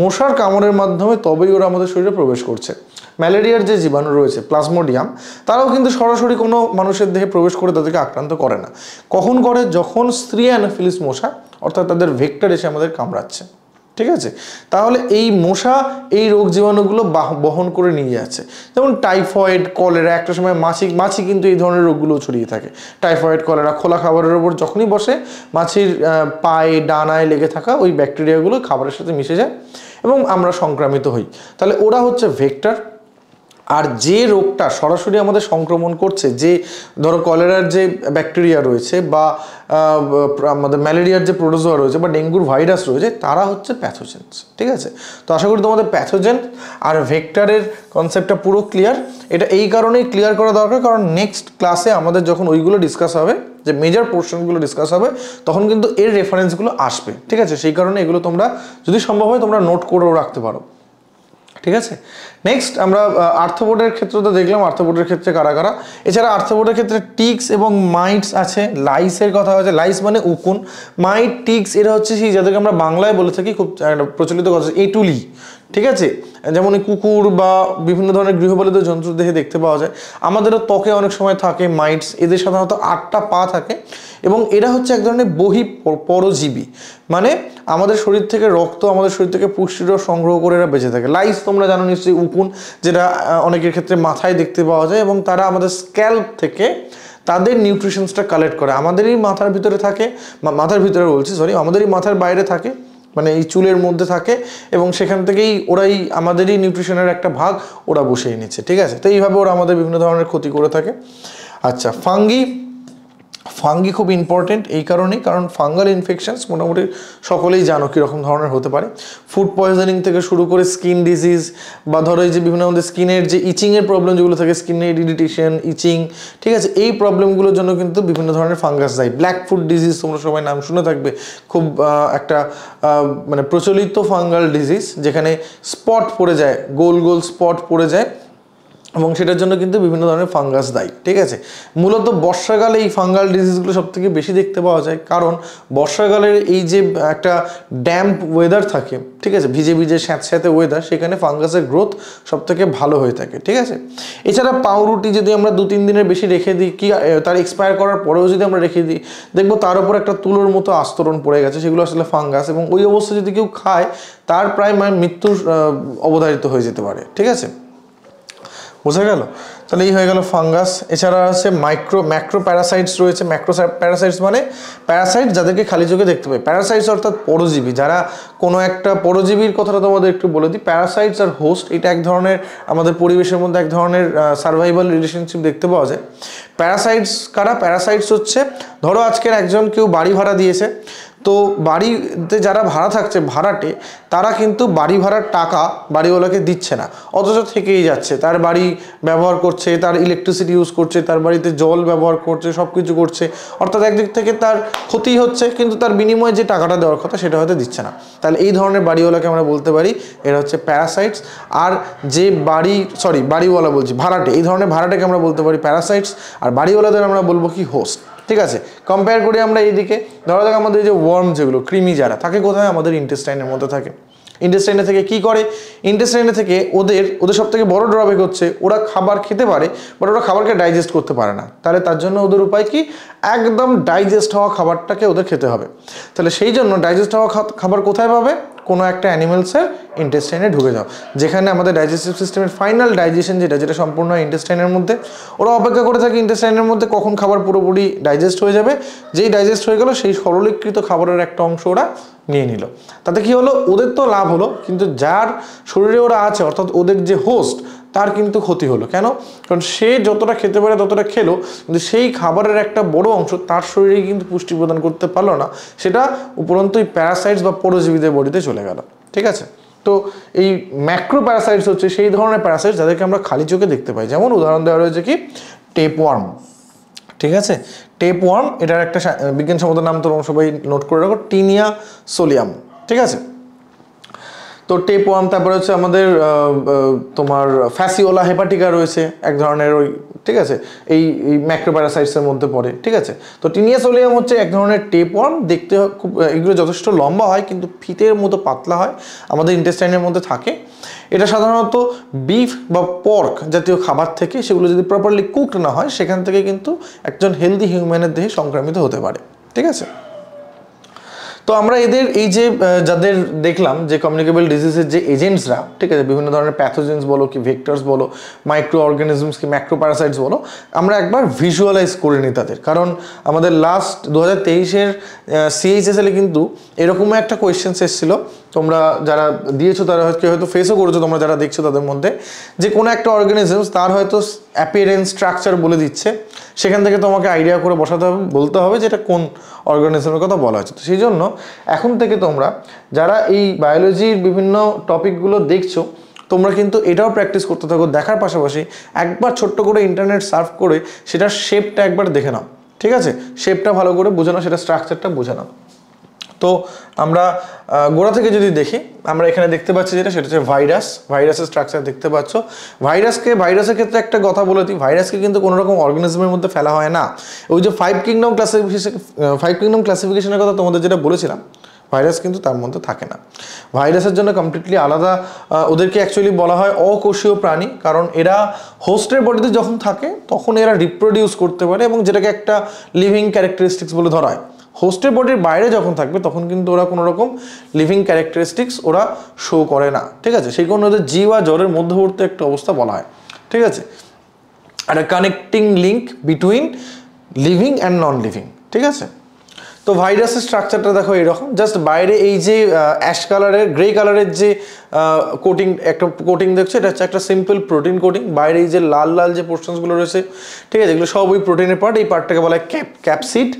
[SPEAKER 1] মশার কামড়ের মাধ্যমে তবেই ওরা আমাদের শরীরে প্রবেশ করছে ম্যালেরিয়ার যে জীবাণু রয়েছে প্লাজমোডিয়াম তারাও কিন্তু সরাসরি কোনো মানুষের দেহে প্রবেশ করে তাদেরকে আক্রান্ত করে না কখন করে যখন স্ত্রী অ্যানাফিলিস মশা অর্থাৎ তাদের ভেক্টর এসে আমাদের কামড়াচ্ছে ঠিক আছে তাহলে এই মশা এই রোগ জীবাণুগুলো বহন করে নিয়ে যাচ্ছে যেমন টাইফয়েড কলেরা একটা সময় মাছি মাছি কিন্তু এই ধরনের রোগগুলো ছড়িয়ে থাকে টাইফয়েড কলেরা খোলা খাবারের ওপর যখনই বসে মাছির পায়ে ডানায় লেগে থাকা ওই ব্যাকটেরিয়াগুলো খাবারের সাথে মিশে যায় এবং আমরা সংক্রামিত হই তাহলে ওরা হচ্ছে ভেক্টর আর যে রোগটা সরাসরি আমাদের সংক্রমণ করছে যে ধরো কলেরার যে ব্যাকটেরিয়া রয়েছে বা আমাদের ম্যালেরিয়ার যে প্রোটোজোয়া রয়েছে বা ডেঙ্গুর ভাইরাস রয়েছে তারা হচ্ছে প্যাথোজেন ঠিক আছে তো আশা করি তোমাদের প্যাথোজেন আর ভেক্টরের কনসেপ্টটা পুরো ক্লিয়ার এটা এই কারণেই ক্লিয়ার করা দরকার কারণ নেক্সট ক্লাসে আমাদের যখন ওইগুলো ডিসকাস হবে যে মেজর পোর্শনগুলো ডিসকাস হবে তখন কিন্তু এর রেফারেন্সগুলো আসবে ঠিক আছে সেই কারণে এগুলো তোমরা যদি সম্ভব হয় তোমরা নোট করেও রাখতে পারো ঠিক আছে নেক্সট আমরা আর্থবোর্ডের ক্ষেত্রে তো দেখলাম আর্থবোর্ডের ক্ষেত্রে কারা কারা এছাড়া আর্থবোর্ডের ক্ষেত্রে টিক্স এবং মাইটস আছে লাইসের কথা হয়েছে লাইস মানে উকুন মাইট টিক্স এরা হচ্ছে সেই যাদেরকে আমরা বাংলায় বলে থাকি খুব প্রচলিত কথা এটুলি ঠিক আছে যেমন কুকুর বা বিভিন্ন ধরনের গৃহপালিত জন্তুর দেহে দেখতে পাওয়া যায় আমাদেরও ত্বকে অনেক সময় থাকে মাইটস এদের সাধারণত আটটা পা থাকে এবং এরা হচ্ছে এক ধরনের বহি পরজীবী মানে আমাদের শরীর থেকে রক্ত আমাদের শরীর থেকে পুষ্টির সংগ্রহ করে এরা বেঁচে থাকে লাইস তোমরা জানো নিশ্চয়ই উকুন যেটা অনেকের ক্ষেত্রে মাথায় দেখতে পাওয়া যায় এবং তারা আমাদের স্ক্যাল্প থেকে তাদের নিউট্রিশনসটা কালেক্ট করে আমাদেরই মাথার ভিতরে থাকে মাথার ভিতরে বলছি সরি আমাদেরই মাথার বাইরে থাকে মানে এই চুলের মধ্যে থাকে এবং সেখান থেকেই ওরাই আমাদেরই নিউট্রিশনের একটা ভাগ ওরা বসিয়ে নিচ্ছে ঠিক আছে তো এইভাবে ওরা আমাদের বিভিন্ন ধরনের ক্ষতি করে থাকে আচ্ছা ফাঙ্গি ফাঙ্গি খুব ইম্পর্টেন্ট এই কারণেই কারণ ফাঙ্গাল ইনফেকশানস মোটামুটি সকলেই জানো কীরকম ধরনের হতে পারে ফুড পয়জনিং থেকে শুরু করে স্কিন ডিজিজ বা ধরো এই যে বিভিন্ন আমাদের স্কিনের যে ইচিংয়ের প্রবলেম যেগুলো থাকে স্কিনের ইরিটেশন ইচিং ঠিক আছে এই প্রবলেমগুলোর জন্য কিন্তু বিভিন্ন ধরনের ফাঙ্গাস দেয় ব্ল্যাক ফুড ডিজিজ তোমরা সবাই নাম শুনে থাকবে খুব একটা মানে প্রচলিত ফাঙ্গাল ডিজিজ যেখানে স্পট পড়ে যায় গোল গোল স্পট পড়ে যায় এবং সেটার জন্য কিন্তু বিভিন্ন ধরনের ফাঙ্গাস দায়ী ঠিক আছে মূলত বর্ষাকালে এই ফাঙ্গাল ডিজিজগুলো থেকে বেশি দেখতে পাওয়া যায় কারণ বর্ষাকালের এই যে একটা ড্যাম্প ওয়েদার থাকে ঠিক আছে ভিজে ভিজে স্যাঁতস্যাঁতে ওয়েদার সেখানে ফাঙ্গাসের গ্রোথ সব থেকে ভালো হয়ে থাকে ঠিক আছে এছাড়া পাউরুটি যদি আমরা দু তিন দিনের বেশি রেখে দিই কি তার এক্সপায়ার করার পরেও যদি আমরা রেখে দিই দেখবো তার উপর একটা তুলোর মতো আস্তরণ পড়ে গেছে সেগুলো আসলে ফাঙ্গাস এবং ওই অবস্থা যদি কেউ খায় তার প্রায় মানে মৃত্যুর অবধারিত হয়ে যেতে পারে ঠিক আছে বোঝা গেল তাহলে এই হয়ে গেল ফাঙ্গাস এছাড়া আছে মাইক্রো ম্যাক্রো প্যারাসাইটস রয়েছে ম্যাক্রো প্যারাসাইটস মানে প্যারাসাইট যাদেরকে খালি চোখে দেখতে পাই প্যারাসাইটস অর্থাৎ পরজীবী যারা কোনো একটা পরজীবীর কথাটা তোমাদের একটু বলে দিই প্যারাসাইটস আর হোস্ট এটা এক ধরনের আমাদের পরিবেশের মধ্যে এক ধরনের সার্ভাইভাল রিলেশনশিপ দেখতে পাওয়া যায় প্যারাসাইটস কারা প্যারাসাইটস হচ্ছে ধরো আজকের একজন কেউ বাড়ি ভাড়া দিয়েছে তো বাড়িতে যারা ভাড়া থাকছে ভাড়াটে তারা কিন্তু বাড়ি ভাড়ার টাকা বাড়িওয়ালাকে দিচ্ছে না অথচ থেকেই যাচ্ছে তার বাড়ি ব্যবহার করছে তার ইলেকট্রিসিটি ইউজ করছে তার বাড়িতে জল ব্যবহার করছে সব কিছু করছে অর্থাৎ একদিক থেকে তার ক্ষতি হচ্ছে কিন্তু তার বিনিময়ে যে টাকাটা দেওয়ার কথা সেটা হয়তো দিচ্ছে না তাহলে এই ধরনের বাড়িওয়ালাকে আমরা বলতে পারি এরা হচ্ছে প্যারাসাইটস আর যে বাড়ি সরি বাড়িওয়ালা বলছি ভাড়াটে এই ধরনের ভাড়াটাকে আমরা বলতে পারি প্যারাসাইটস আর বাড়িওয়ালাদের আমরা বলবো কি হোস্ট ঠিক আছে কম্পেয়ার করি আমরা এইদিকে ধরা যাক আমাদের যে ওয়ার্ম যেগুলো ক্রিমি যারা থাকে কোথায় আমাদের ইন্টেস্টাইনের মধ্যে থাকে ইন্টেস্টাইনে থেকে কি করে ইন্টেস্টাইনে থেকে ওদের ওদের সব থেকে বড় ড্রব্যাক হচ্ছে ওরা খাবার খেতে পারে বাট ওরা খাবারকে ডাইজেস্ট করতে পারে না তাহলে তার জন্য ওদের উপায় কি একদম ডাইজেস্ট হওয়া খাবারটাকে ওদের খেতে হবে তাহলে সেই জন্য ডাইজেস্ট হওয়া খাবার কোথায় পাবে কোনো একটা অ্যানিমেলসের ইন্টেস্টাইনে ঢুকে যাও যেখানে আমাদের ডাইজেস্টিভ সিস্টেমের ফাইনাল ডাইজেশন যেটা যেটা সম্পূর্ণ হয় ইন্টেস্টাইনের মধ্যে ওরা অপেক্ষা করে থাকে ইন্টেস্টাইনের মধ্যে কখন খাবার পুরোপুরি ডাইজেস্ট হয়ে যাবে যেই ডাইজেস্ট হয়ে গেল সেই সরলীকৃত খাবারের একটা অংশ ওরা নিয়ে নিল তাতে কি হলো ওদের তো লাভ হলো কিন্তু যার শরীরে ওরা আছে অর্থাৎ ওদের যে হোস্ট তার কিন্তু ক্ষতি হলো কেন কারণ সে যতটা খেতে পারে ততটা খেলো কিন্তু সেই খাবারের একটা বড় অংশ তার শরীরে কিন্তু পুষ্টি প্রদান করতে পারলো না সেটা উপরন্তু প্যারাসাইটস বা পরজীবীদের বডিতে চলে গেল ঠিক আছে তো এই ম্যাক্রো প্যারাসাইটস হচ্ছে সেই ধরনের প্যারাসাইটস যাদেরকে আমরা খালি চোখে দেখতে পাই যেমন উদাহরণ দেওয়া রয়েছে কি টেপওয়ার্ম ঠিক আছে টেপওয়ার্ম এটার একটা বিজ্ঞানসম্মত নাম তোমরা সবাই নোট করে রাখো টিনিয়া সোলিয়াম ঠিক আছে তো টেপ ওয়ার্ম তারপরে হচ্ছে আমাদের তোমার ফ্যাসিওলা হেপাটিকা রয়েছে এক ধরনের ওই ঠিক আছে এই এই ম্যাক্রোপ্যারাসাইটসের মধ্যে পড়ে ঠিক আছে তো টিনিয়াসোলিয়াম হচ্ছে এক ধরনের টেপ ওয়ার্ম দেখতে খুব এগুলো যথেষ্ট লম্বা হয় কিন্তু ফিতের মতো পাতলা হয় আমাদের ইন্টেস্টাইনের মধ্যে থাকে এটা সাধারণত বিফ বা পর্ক জাতীয় খাবার থেকে সেগুলো যদি প্রপারলি কুকড না হয় সেখান থেকে কিন্তু একজন হেলদি হিউম্যানের দেহে সংক্রামিত হতে পারে ঠিক আছে তো আমরা এদের এই যে যাদের দেখলাম যে কমিউনিকেবল ডিজিজের যে এজেন্টসরা ঠিক আছে বিভিন্ন ধরনের প্যাথোজেন্স বলো কি ভেক্টরস বলো মাইক্রো অর্গানিজমস কি ম্যাক্রো প্যারাসাইটস বলো আমরা একবার ভিজুয়ালাইজ করে নিই তাদের কারণ আমাদের লাস্ট দু হাজার তেইশের সিএইচএসএলে কিন্তু এরকম একটা কোয়েশ্চেন্স এসেছিলো তোমরা যারা দিয়েছো তারা হয়তো হয়তো ফেসও করেছো তোমরা যারা দেখছো তাদের মধ্যে যে কোনো একটা অর্গানিজমস তার হয়তো অ্যাপিয়ারেন্স স্ট্রাকচার বলে দিচ্ছে সেখান থেকে তোমাকে আইডিয়া করে বসাতে হবে বলতে হবে যে এটা কোন অর্গানিজমের কথা বলা হচ্ছে তো সেই জন্য এখন থেকে তোমরা যারা এই বায়োলজির বিভিন্ন টপিকগুলো দেখছো তোমরা কিন্তু এটাও প্র্যাকটিস করতে থাকো দেখার পাশাপাশি একবার ছোট্ট করে ইন্টারনেট সার্ভ করে সেটার শেপটা একবার দেখে নাও ঠিক আছে শেপটা ভালো করে নাও সেটা স্ট্রাকচারটা নাও তো আমরা গোড়া থেকে যদি দেখি আমরা এখানে দেখতে পাচ্ছি যেটা সেটা হচ্ছে ভাইরাস ভাইরাসের স্ট্রাকচার দেখতে পাচ্ছ ভাইরাসকে ভাইরাসের ক্ষেত্রে একটা কথা বলে দিই ভাইরাসকে কিন্তু কোনো রকম অর্গানিজমের মধ্যে ফেলা হয় না ওই যে five kingdom classification five kingdom ক্লাসিফিকেশনের কথা তোমাদের যেটা বলেছিলাম ভাইরাস কিন্তু তার মধ্যে থাকে না ভাইরাসের জন্য কমপ্লিটলি আলাদা ওদেরকে অ্যাকচুয়ালি বলা হয় অকোষীয় প্রাণী কারণ এরা হোস্টের বডিতে যখন থাকে তখন এরা রিপ্রোডিউস করতে পারে এবং যেটাকে একটা লিভিং ক্যারেক্টারিস্টিক্স বলে ধরা হয় হোস্টের বডির বাইরে যখন থাকবে তখন কিন্তু ওরা কোনো রকম লিভিং ক্যারেক্টারিস্টিক্স ওরা শো করে না ঠিক আছে সেই কারণে ওদের জিওয়া জ্বরের মধ্যবর্তী একটা অবস্থা বলা হয় ঠিক আছে আর connecting link between living and non living ঠিক আছে তো ভাইরাসের স্ট্রাকচারটা দেখো এরকম জাস্ট বাইরে এই যে অ্যাশ কালারের গ্রে কালারের যে কোটিং একটা কোটিং দেখছে এটা হচ্ছে একটা সিম্পল প্রোটিন কোটিং বাইরে এই যে লাল লাল যে পোর্শনসগুলো রয়েছে ঠিক আছে এগুলো সব ওই প্রোটিনের পার্ট এই পার্টটাকে বলা হয় ক্যাপ ক্যাপসিড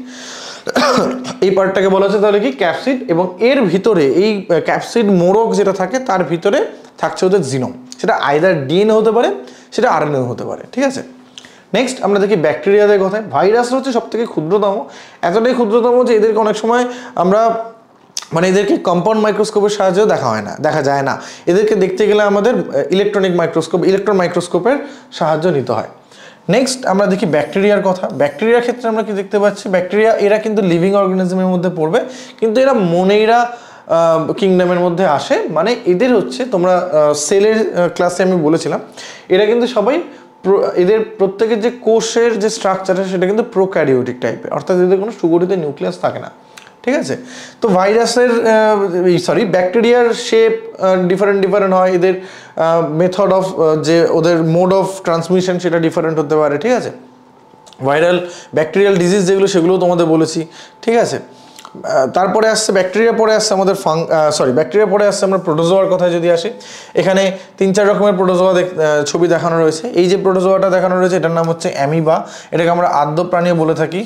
[SPEAKER 1] এই পার্টটাকে বলা হচ্ছে তাহলে কি ক্যাপসিড এবং এর ভিতরে এই ক্যাপসিড মোরক যেটা থাকে তার ভিতরে থাকছে ওদের জিনোম সেটা আয়দার ডিএনএ হতে পারে সেটা আরএনএ হতে পারে ঠিক আছে নেক্সট আমরা দেখি ব্যাকটেরিয়াদের কথায় ভাইরাস হচ্ছে সবথেকে ক্ষুদ্রতম এতটাই ক্ষুদ্রতম যে এদেরকে অনেক সময় আমরা মানে এদেরকে কম্পাউন্ড মাইক্রোস্কোপের সাহায্যেও দেখা হয় না দেখা যায় না এদেরকে দেখতে গেলে আমাদের ইলেকট্রনিক মাইক্রোস্কোপ ইলেকট্রন মাইক্রোস্কোপের সাহায্য নিতে হয় নেক্সট আমরা দেখি ব্যাকটেরিয়ার কথা ব্যাকটেরিয়ার ক্ষেত্রে আমরা কি দেখতে পাচ্ছি ব্যাকটেরিয়া এরা কিন্তু লিভিং অর্গানিজমের মধ্যে পড়বে কিন্তু এরা মনেইরা কিংডমের মধ্যে আসে মানে এদের হচ্ছে তোমরা সেলের ক্লাসে আমি বলেছিলাম এরা কিন্তু সবাই এদের প্রত্যেকের যে কোষের যে স্ট্রাকচারটা সেটা কিন্তু প্রোক্যারিওটিক টাইপের অর্থাৎ এদের কোনো সুগঠিত নিউক্লিয়াস থাকে না ঠিক আছে তো ভাইরাসের সরি ব্যাকটেরিয়ার শেপ ডিফারেন্ট ডিফারেন্ট হয় এদের মেথড অফ যে ওদের মোড অফ ট্রান্সমিশন সেটা ডিফারেন্ট হতে পারে ঠিক আছে ভাইরাল ব্যাকটেরিয়াল ডিজিজ যেগুলো সেগুলো তোমাদের বলেছি ঠিক আছে তারপরে আসছে ব্যাকটেরিয়া পরে আসছে আমাদের ফাং সরি ব্যাকটেরিয়া পরে আসছে আমরা প্রোটোজোয়ার কথা যদি আসি এখানে তিন চার রকমের প্রোটোজোয়া ছবি দেখানো রয়েছে এই যে প্রোটোজোয়াটা দেখানো রয়েছে এটার নাম হচ্ছে অ্যামিবা এটাকে আমরা আদ্য প্রাণীয় বলে থাকি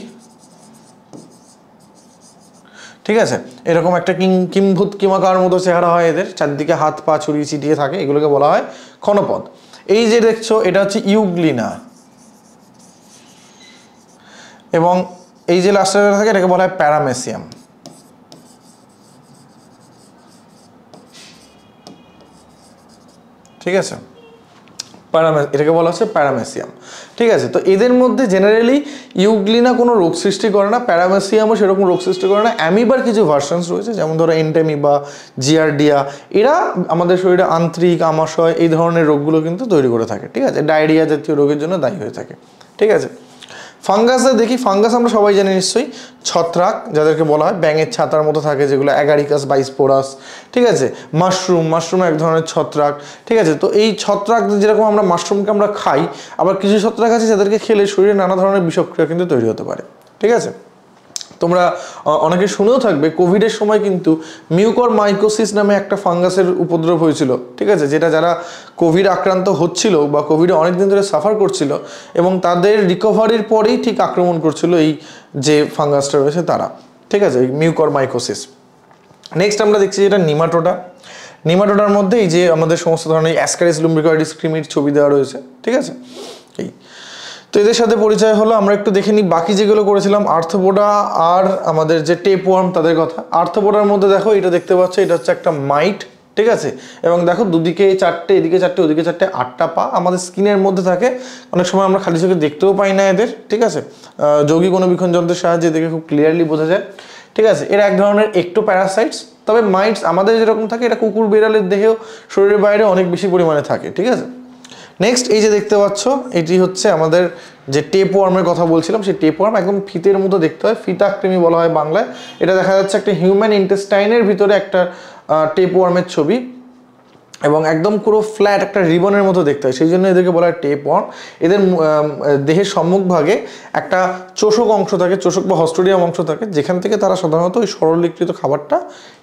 [SPEAKER 1] ঠিক আছে এরকম একটা কিং কিম্ভূত কিমাকার মতো চেহারা হয় এদের চারদিকে হাত পা ছুরি ছিটিয়ে থাকে এগুলোকে বলা হয় ক্ষণপদ এই যে দেখছো এটা হচ্ছে ইউগ্লিনা এবং এই যে লাস্টের থাকে এটাকে বলা হয় প্যারামেসিয়াম ঠিক আছে প্যারামে এটাকে বলা হচ্ছে প্যারামেসিয়াম ঠিক আছে তো এদের মধ্যে জেনারেলি ইউগ্লিনা কোনো রোগ সৃষ্টি করে না প্যারামেসিয়ামও সেরকম রোগ সৃষ্টি করে না অ্যামিবার কিছু ভার্সনস রয়েছে যেমন ধরো বা জিয়ারডিয়া এরা আমাদের শরীরে আন্তরিক আমাশয় এই ধরনের রোগগুলো কিন্তু তৈরি করে থাকে ঠিক আছে ডায়রিয়া জাতীয় রোগের জন্য দায়ী হয়ে থাকে ঠিক আছে ফাঙ্গাসে দেখি ফাঙ্গাস আমরা সবাই জানি নিশ্চয়ই ছত্রাক যাদেরকে বলা হয় ব্যাঙের ছাতার মতো থাকে যেগুলো অ্যাগারিকাস বাইসপোরাস ঠিক আছে মাশরুম মাশরুম এক ধরনের ছত্রাক ঠিক আছে তো এই ছত্রাক যেরকম আমরা মাশরুমকে আমরা খাই আবার কিছু ছত্রাক আছে যাদেরকে খেলে শরীরে নানা ধরনের বিষক্রিয়া কিন্তু তৈরি হতে পারে ঠিক আছে তোমরা অনেকে শুনেও থাকবে কোভিডের সময় কিন্তু মিউকর মাইকোসিস নামে একটা ফাঙ্গাসের উপদ্রব হয়েছিল ঠিক আছে যেটা যারা কোভিড আক্রান্ত হচ্ছিল বা কোভিডে অনেকদিন ধরে সাফার করছিল এবং তাদের রিকভারির পরেই ঠিক আক্রমণ করছিল এই যে ফাঙ্গাসটা রয়েছে তারা ঠিক আছে মিউকর মাইকোসিস নেক্সট আমরা দেখছি যেটা নিমাটোটা নিমাটোটার মধ্যেই যে আমাদের সমস্ত ধরনের অ্যাসকারিস লুম্বিকয়েডিস ক্রিমির ছবি দেওয়া রয়েছে ঠিক আছে এই তো এদের সাথে পরিচয় হলো আমরা একটু দেখে নিই বাকি যেগুলো করেছিলাম আর্থবোডা আর আমাদের যে টেপ ওয়ার্ম তাদের কথা আর্থবোডার মধ্যে দেখো এটা দেখতে পাচ্ছ এটা হচ্ছে একটা মাইট ঠিক আছে এবং দেখো দুদিকে চারটে এদিকে চারটে ওদিকে চারটে আটটা পা আমাদের স্কিনের মধ্যে থাকে অনেক সময় আমরা খালি চোখে দেখতেও পাই না এদের ঠিক আছে কোনো অনুবীক্ষণ যন্ত্রের সাহায্যে এদেরকে খুব ক্লিয়ারলি বোঝা যায় ঠিক আছে এরা এক ধরনের একটু প্যারাসাইটস তবে মাইটস আমাদের যেরকম থাকে এটা কুকুর বিড়ালের দেহেও শরীরের বাইরে অনেক বেশি পরিমাণে থাকে ঠিক আছে নেক্সট এই যে দেখতে পাচ্ছ এটি হচ্ছে আমাদের যে টেপ ওয়ার্মের কথা বলছিলাম সেই টেপ ওয়ার্ম একদম ফিতের মতো দেখতে হয় ফিতাকৃমি বলা হয় বাংলায় এটা দেখা যাচ্ছে একটা হিউম্যান ইন্টেস্টাইনের ভিতরে একটা টেপ ওয়ার্মের ছবি এবং একদম পুরো ফ্ল্যাট একটা রিবনের মতো দেখতে হয় সেই জন্য এদেরকে বলা হয় টেপ ওয়ার্ম এদের দেহের সম্মুখভাগে একটা চোষক অংশ থাকে চোষক বা হস্টোডিয়াম অংশ থাকে যেখান থেকে তারা সাধারণত ওই সরলীকৃত খাবারটা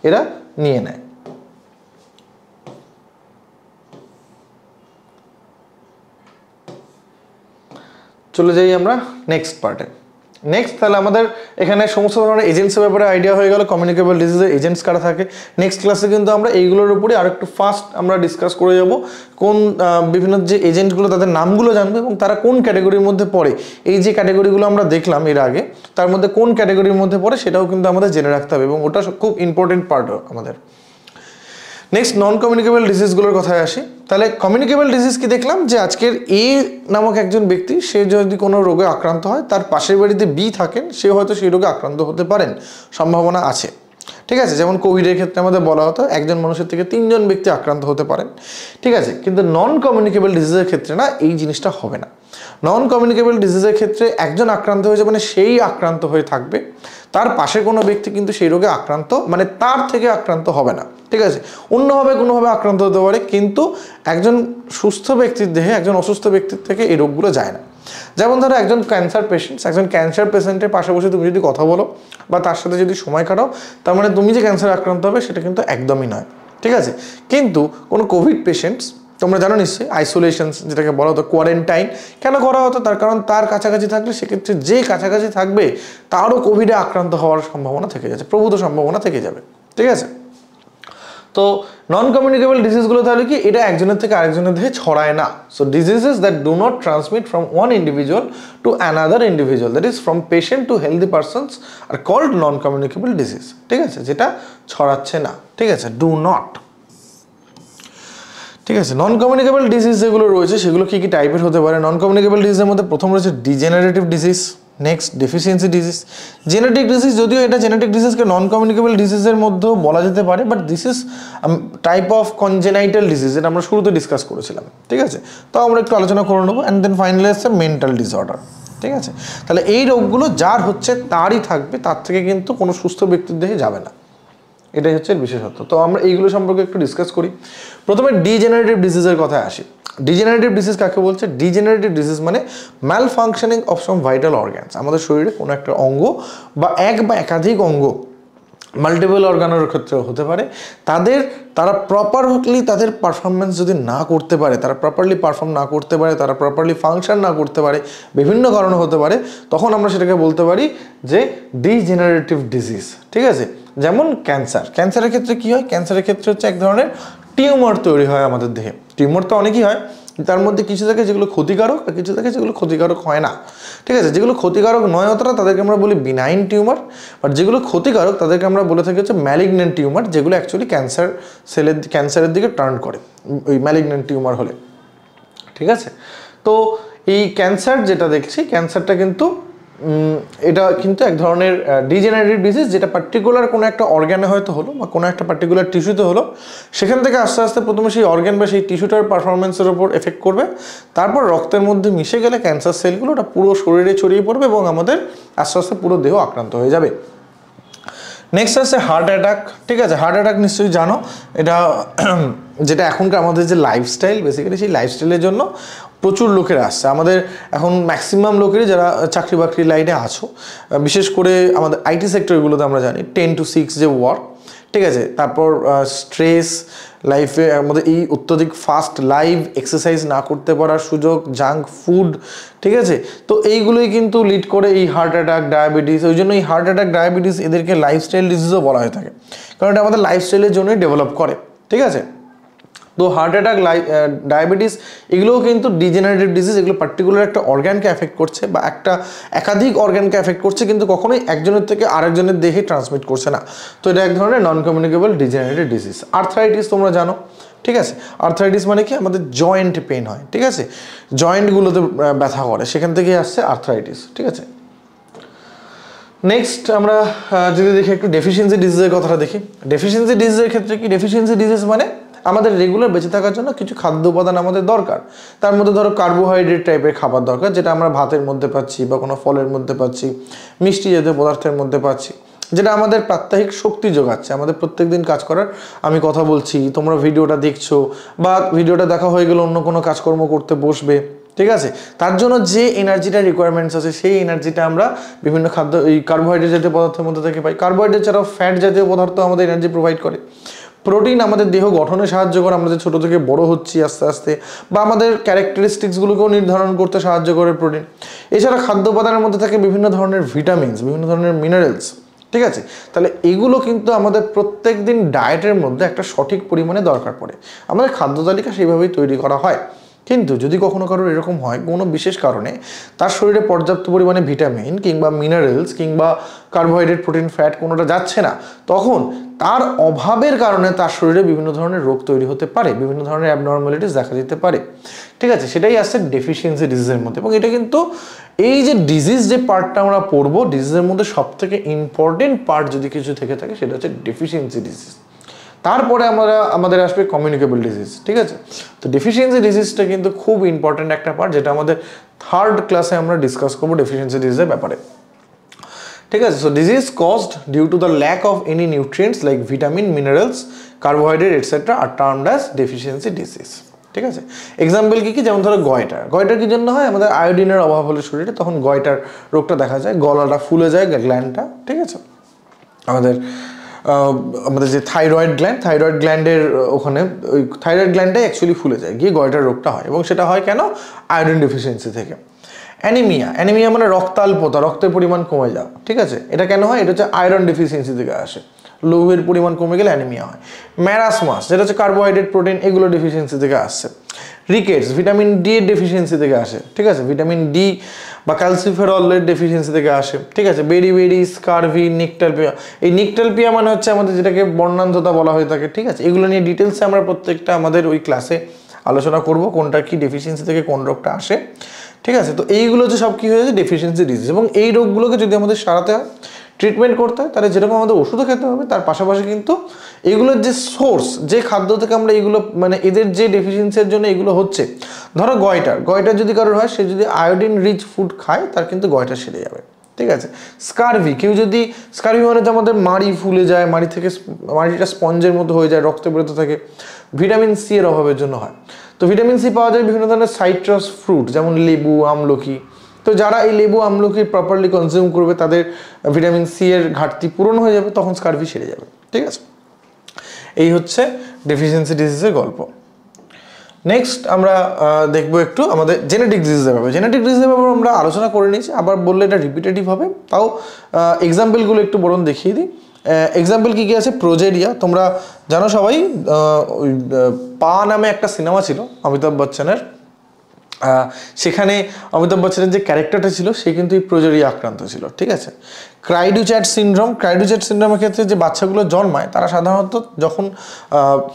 [SPEAKER 1] এরা নিয়ে নেয় চলে যাই আমরা নেক্সট পার্টে নেক্সট তাহলে আমাদের এখানে সমস্ত ধরনের এজেন্টসের ব্যাপারে আইডিয়া হয়ে গেল কমিউনিকেবল ডিজিজের এজেন্টস কারা থাকে নেক্সট ক্লাসে কিন্তু আমরা এইগুলোর উপরে আর একটু ফাস্ট আমরা ডিসকাস করে যাব কোন বিভিন্ন যে এজেন্টগুলো তাদের নামগুলো জানবে এবং তারা কোন ক্যাটাগরির মধ্যে পড়ে এই যে ক্যাটাগরিগুলো আমরা দেখলাম এর আগে তার মধ্যে কোন ক্যাটাগরির মধ্যে পড়ে সেটাও কিন্তু আমাদের জেনে রাখতে হবে এবং ওটা খুব ইম্পর্টেন্ট পার্ট আমাদের নেক্সট নন কমিউনিকেবল ডিজিজগুলোর কথায় আসি তাহলে কমিউনিকেবল ডিজিজ কি দেখলাম যে আজকের এ নামক একজন ব্যক্তি সে যদি কোনো রোগে আক্রান্ত হয় তার পাশের বাড়িতে বি থাকেন সে হয়তো সেই রোগে আক্রান্ত হতে পারেন সম্ভাবনা আছে ঠিক আছে যেমন কোভিডের ক্ষেত্রে আমাদের বলা হতো একজন মানুষের থেকে তিনজন ব্যক্তি আক্রান্ত হতে পারেন ঠিক আছে কিন্তু নন কমিউনিকেবল ডিজিজের ক্ষেত্রে না এই জিনিসটা হবে না নন কমিউনিকেবল ডিজিজের ক্ষেত্রে একজন আক্রান্ত হয়েছে মানে সেই আক্রান্ত হয়ে থাকবে তার পাশে কোনো ব্যক্তি কিন্তু সেই রোগে আক্রান্ত মানে তার থেকে আক্রান্ত হবে না ঠিক আছে অন্যভাবে কোনোভাবে আক্রান্ত হতে পারে কিন্তু একজন সুস্থ ব্যক্তির দেহে একজন অসুস্থ ব্যক্তির থেকে এই রোগগুলো যায় না যেমন ধরো একজন ক্যান্সার পেশেন্টস একজন ক্যান্সার পেশেন্টের পাশে বসে তুমি যদি কথা বলো বা তার সাথে যদি সময় কাটাও তার মানে তুমি যে ক্যান্সার আক্রান্ত হবে সেটা কিন্তু একদমই নয় ঠিক আছে কিন্তু কোনো কোভিড পেশেন্টস তোমরা জানো নিশ্চয়ই আইসোলেশন যেটাকে বলা হতো কোয়ারেন্টাইন কেন করা হতো তার কারণ তার কাছাকাছি থাকলে সেক্ষেত্রে যে কাছাকাছি থাকবে তারও কোভিডে আক্রান্ত হওয়ার সম্ভাবনা থেকে যাচ্ছে প্রভূত সম্ভাবনা থেকে যাবে ঠিক আছে তো নন কমিউনিকেবল ডিজিজগুলো তাহলে কি এটা একজনের থেকে আরেকজনের দেহে ছড়ায় না so diseases that do not transmit from one individual to another individual that is from patient to healthy persons are called non communicable disease ঠিক আছে যেটা ছড়াচ্ছে না ঠিক আছে ডু নট ঠিক আছে নন কমিউনিকেবল ডিজিজ যেগুলো রয়েছে সেগুলো কী কী টাইপের হতে পারে নন কমিউনিকেবল ডিজিজের মধ্যে প্রথম রয়েছে degenerative disease next deficiency disease genetic disease যদিও এটা জেনেটিক ডিজিজকে নন কমিউনিকেবল ডিজিজের মধ্যেও বলা যেতে পারে but this is type of congenital disease এটা আমরা শুরুতে ডিসকাস করেছিলাম ঠিক আছে তো আমরা একটু আলোচনা করে নেবো অ্যান্ড দেন ফাইনালি আসছে মেন্টাল ডিসঅর্ডার ঠিক আছে তাহলে এই রোগগুলো যার হচ্ছে তারই থাকবে তার থেকে কিন্তু কোনো সুস্থ ব্যক্তির দেহে যাবে না এটাই হচ্ছে বিশেষত্ব তো আমরা এইগুলো সম্পর্কে একটু ডিসকাস করি প্রথমে ডিজেনারেটিভ ডিজিজের কথায় আসি ডিজেনারেটিভ ডিজিজ কাকে বলছে ডিজেনারেটিভ ডিজিজ মানে mal functioning of some vital organs আমাদের শরীরে কোনো একটা অঙ্গ বা এক বা একাধিক অঙ্গ মাল্টিপল অর্গানোর ক্ষেত্রেও হতে পারে তাদের তারা প্রপারলি তাদের পারফরমেন্স যদি না করতে পারে তারা প্রপারলি পারফর্ম না করতে পারে তারা প্রপারলি ফাংশন না করতে পারে বিভিন্ন কারণে হতে পারে তখন আমরা সেটাকে বলতে পারি যে ডিজেনারেটিভ ডিজিজ ঠিক আছে যেমন ক্যান্সার ক্যান্সারের ক্ষেত্রে কি হয় ক্যান্সারের ক্ষেত্রে হচ্ছে এক ধরনের টিউমার তৈরি হয় আমাদের দেহে টিউমার তো অনেকই হয় তার মধ্যে কিছু থাকে যেগুলো ক্ষতিকারক আর কিছু থাকে যেগুলো ক্ষতিকারক হয় না ঠিক আছে যেগুলো ক্ষতিকারক নয় অতটা তাদেরকে আমরা বলি বিনাইন টিউমার আর যেগুলো ক্ষতিকারক তাদেরকে আমরা বলে থাকি হচ্ছে ম্যালিগনেন্ট টিউমার যেগুলো অ্যাকচুয়ালি ক্যান্সার সেলের ক্যান্সারের দিকে টার্ন করে ওই ম্যালিগনেন্ট টিউমার হলে ঠিক আছে তো এই ক্যান্সার যেটা দেখছি ক্যান্সারটা কিন্তু এটা কিন্তু এক ধরনের ডিজেনারেটিভ ডিজিজ যেটা পার্টিকুলার কোনো একটা অর্গ্যানে হয়তো হলো বা কোনো একটা পার্টিকুলার টিস্যুতে হলো সেখান থেকে আস্তে আস্তে প্রথমে সেই অর্গ্যান বা সেই টিস্যুটার পারফরমেন্সের ওপর এফেক্ট করবে তারপর রক্তের মধ্যে মিশে গেলে ক্যান্সার সেলগুলো ওটা পুরো শরীরে ছড়িয়ে পড়বে এবং আমাদের আস্তে আস্তে পুরো দেহ আক্রান্ত হয়ে যাবে নেক্সট আছে হার্ট অ্যাটাক ঠিক আছে হার্ট অ্যাটাক নিশ্চয়ই জানো এটা *clears throat* যেটা এখনকার আমাদের যে লাইফস্টাইল বেসিক্যালি সেই লাইফস্টাইলের জন্য প্রচুর লোকেরা আসছে আমাদের এখন ম্যাক্সিমাম লোকেরই যারা চাকরি বাকরি লাইনে আছো বিশেষ করে আমাদের আইটি সেক্টরগুলোতে আমরা জানি টেন টু সিক্স যে ওয়ার্ক ঠিক আছে তারপর স্ট্রেস লাইফে আমাদের এই অত্যধিক ফাস্ট লাইভ এক্সারসাইজ না করতে পারার সুযোগ জাঙ্ক ফুড ঠিক আছে তো এইগুলোই কিন্তু লিড করে এই হার্ট অ্যাটাক ডায়াবেটিস ওই জন্য এই হার্ট অ্যাটাক ডায়াবেটিস এদেরকে লাইফস্টাইল ডিজিজও বলা হয়ে থাকে কারণ এটা আমাদের লাইফস্টাইলের জন্যই ডেভেলপ করে ঠিক আছে তো হার্ট অ্যাটাক ডায়াবেটিস এগুলোও কিন্তু ডিজেনারেটিভ ডিজিজ এগুলো পার্টিকুলার একটা অর্গ্যানকে অ্যাফেক্ট করছে বা একটা একাধিক অর্গ্যানকে অ্যাফেক্ট করছে কিন্তু কখনোই একজনের থেকে আরেকজনের দেহে ট্রান্সমিট করছে না তো এটা এক ধরনের non communicable degenerative disease arthritis তোমরা জানো ঠিক আছে আর্থারাইটিস মানে কি আমাদের জয়েন্ট পেন হয় ঠিক আছে জয়েন্টগুলোতে ব্যথা করে সেখান থেকে আসছে আর্থারাইটিস ঠিক আছে নেক্সট আমরা যদি দেখি একটু ডেফিসিয়েন্সি ডিজিজের কথাটা দেখি ডেফিসিয়েন্সি ডিজিজের ক্ষেত্রে কি ডেফিসিয়েন্সি ডিজিজ মানে আমাদের রেগুলার বেঁচে থাকার জন্য কিছু খাদ্য উপাদান আমাদের দরকার তার মধ্যে ধরো কার্বোহাইড্রেট টাইপের খাবার দরকার যেটা আমরা ভাতের মধ্যে পাচ্ছি বা কোনো ফলের মধ্যে পাচ্ছি মিষ্টি জাতীয় পদার্থের মধ্যে পাচ্ছি যেটা আমাদের প্রাত্যহিক শক্তি যোগাচ্ছে আমাদের প্রত্যেক দিন কাজ করার আমি কথা বলছি তোমরা ভিডিওটা দেখছো বা ভিডিওটা দেখা হয়ে গেলে অন্য কোনো কাজকর্ম করতে বসবে ঠিক আছে তার জন্য যে এনার্জিটা রিকোয়ারমেন্টস আছে সেই এনার্জিটা আমরা বিভিন্ন খাদ্য এই কার্বোহাইড্রেট জাতীয় পদার্থের মধ্যে থেকে পাই কার্বোহাইড্রেট ছাড়াও ফ্যাট জাতীয় পদার্থ আমাদের এনার্জি প্রোভাইড করে প্রোটিন আমাদের দেহ গঠনে সাহায্য করে আমরা যে ছোটো থেকে বড় হচ্ছি আস্তে আস্তে বা আমাদের ক্যারেক্টারিস্টিক্সগুলোকেও নির্ধারণ করতে সাহায্য করে প্রোটিন এছাড়া খাদ্য উপাদানের মধ্যে থাকে বিভিন্ন ধরনের ভিটামিনস বিভিন্ন ধরনের মিনারেলস ঠিক আছে তাহলে এগুলো কিন্তু আমাদের প্রত্যেক দিন ডায়েটের মধ্যে একটা সঠিক পরিমাণে দরকার পড়ে আমাদের খাদ্য তালিকা সেইভাবেই তৈরি করা হয় কিন্তু যদি কখনো কারোর এরকম হয় কোনো বিশেষ কারণে তার শরীরে পর্যাপ্ত পরিমাণে ভিটামিন কিংবা মিনারেলস কিংবা কার্বোহাইড্রেট প্রোটিন ফ্যাট কোনোটা যাচ্ছে না তখন তার অভাবের কারণে তার শরীরে বিভিন্ন ধরনের রোগ তৈরি হতে পারে বিভিন্ন ধরনের অ্যাবনর্মালিটিস দেখা দিতে পারে ঠিক আছে সেটাই আসছে ডেফিসিয়েন্সি ডিজিজের মধ্যে এবং এটা কিন্তু এই যে ডিজিজ যে পার্টটা আমরা পড়বো ডিজিজের মধ্যে সবথেকে ইম্পর্টেন্ট পার্ট যদি কিছু থেকে থাকে সেটা হচ্ছে ডেফিসিয়েন্সি ডিজিজ তারপরে আমরা আমাদের আসবে কমিউনিকেবল ডিজিজ ঠিক আছে তো ডেফিসিয়েন্সি ডিজিজটা কিন্তু খুব ইম্পর্ট্যান্ট একটা পার্ট যেটা আমাদের থার্ড ক্লাসে আমরা ডিসকাস করবো ডেফিসিয়েন্সি ডিজিজের ব্যাপারে ঠিক আছে so disease caused due to the lack of any nutrients like vitamin minerals carbohydrate etcetera are termed as deficiency disease ঠিক আছে এক্সাম্পল কী কী যেমন ধরো গয়টার গয়টার কী জন্য হয় আমাদের আয়োডিনের অভাব হলে শরীরে তখন গয়টার রোগটা দেখা যায় গলাটা ফুলে যায় গ্ল্যান্ডটা ঠিক আছে আমাদের আমাদের যে থাইরয়েড গ্ল্যান্ড থাইরয়েড গ্ল্যান্ডের ওখানে ওই থাইরয়েড গ্ল্যান্ডটাই অ্যাকচুয়ালি ফুলে যায় গিয়ে গয়টার রোগটা হয় এবং সেটা হয় কেন আয়রন ডেফিসিয়েন্সি থেকে অ্যানিমিয়া অ্যানিমিয়া মানে রক্তাল্পতা রক্তের পরিমাণ কমে যাওয়া ঠিক আছে এটা কেন হয় এটা হচ্ছে আয়রন ডেফিসিয়েন্সি থেকে আসে লৌহের পরিমাণ কমে গেলে অ্যানিমিয়া হয় ম্যারাসমাস যেটা হচ্ছে কার্বোহাইড্রেট প্রোটিন এগুলো ডেফিসিয়েন্সি থেকে আসছে রিকেটস ভিটামিন ডি এর ডেফিসিয়েন্সি থেকে আসে ঠিক আছে ভিটামিন ডি বা ক্যালসিফেরলের ডেফিসিয়েন্সি থেকে আসে ঠিক আছে বেরি বেরি স্কারভি নিকটালপিয়া এই নিকটালপিয়া মানে হচ্ছে আমাদের যেটাকে বর্ণান্ধতা বলা হয়ে থাকে ঠিক আছে এগুলো নিয়ে ডিটেলসে আমরা প্রত্যেকটা আমাদের ওই ক্লাসে আলোচনা করব কোনটা কি ডেফিসিয়েন্সি থেকে কোন রোগটা আসে ঠিক আছে তো এইগুলো যে সব কী হয়ে যাচ্ছে ডেফিসিয়েন্সি ডিজিজ এবং এই রোগগুলোকে যদি আমাদের সারাতে হয় ট্রিটমেন্ট করতে হয় তাহলে যেরকম আমাদের ওষুধও খেতে হবে তার পাশাপাশি কিন্তু এগুলোর যে সোর্স যে খাদ্য থেকে আমরা এগুলো মানে এদের যে ডেফিসিয়েন্সির জন্য এগুলো হচ্ছে ধরো গয়টার গয়টার যদি কারোর হয় সে যদি আয়োডিন রিচ ফুড খায় তার কিন্তু গয়টা সেরে যাবে ঠিক আছে স্কারভি কেউ যদি স্কারভি মানে তো আমাদের মাড়ি ফুলে যায় মাড়ি থেকে মাড়িটা স্পঞ্জের মতো হয়ে যায় রক্ত বেরোতে থাকে ভিটামিন সি এর অভাবের জন্য হয় তো ভিটামিন সি পাওয়া যায় বিভিন্ন ধরনের সাইট্রাস ফ্রুট যেমন লেবু আমলকি তো যারা এই লেবু আমলকি প্রপারলি কনজিউম করবে তাদের ভিটামিন সি এর ঘাটতি পূরণ হয়ে যাবে তখন স্কারভি সেরে যাবে ঠিক আছে এই হচ্ছে ডেফিসিয়েন্সি ডিজিজের গল্প নেক্সট আমরা দেখব একটু আমাদের জেনেটিক ডিজিজের ব্যাপারে জেনেটিক ডিজিজের ব্যাপারে আমরা আলোচনা করে নিয়েছি আবার বললে এটা রিপিটেটিভ হবে তাও এক্সাম্পলগুলো একটু বরং দেখিয়ে দিই এক্সাম্পল কী কী আছে প্রোজেরিয়া তোমরা জানো সবাই পা নামে একটা সিনেমা ছিল অমিতাভ বচ্চনের সেখানে অমিতাভ বচ্চনের যে ক্যারেক্টারটা ছিল সে কিন্তু এই প্রজরি আক্রান্ত ছিল ঠিক আছে ক্রাইডুচ্যাট সিন্ড্রোম ক্রাইডুচ্যাট সিন্ড্রোমের ক্ষেত্রে যে বাচ্চাগুলো জন্মায় তারা সাধারণত যখন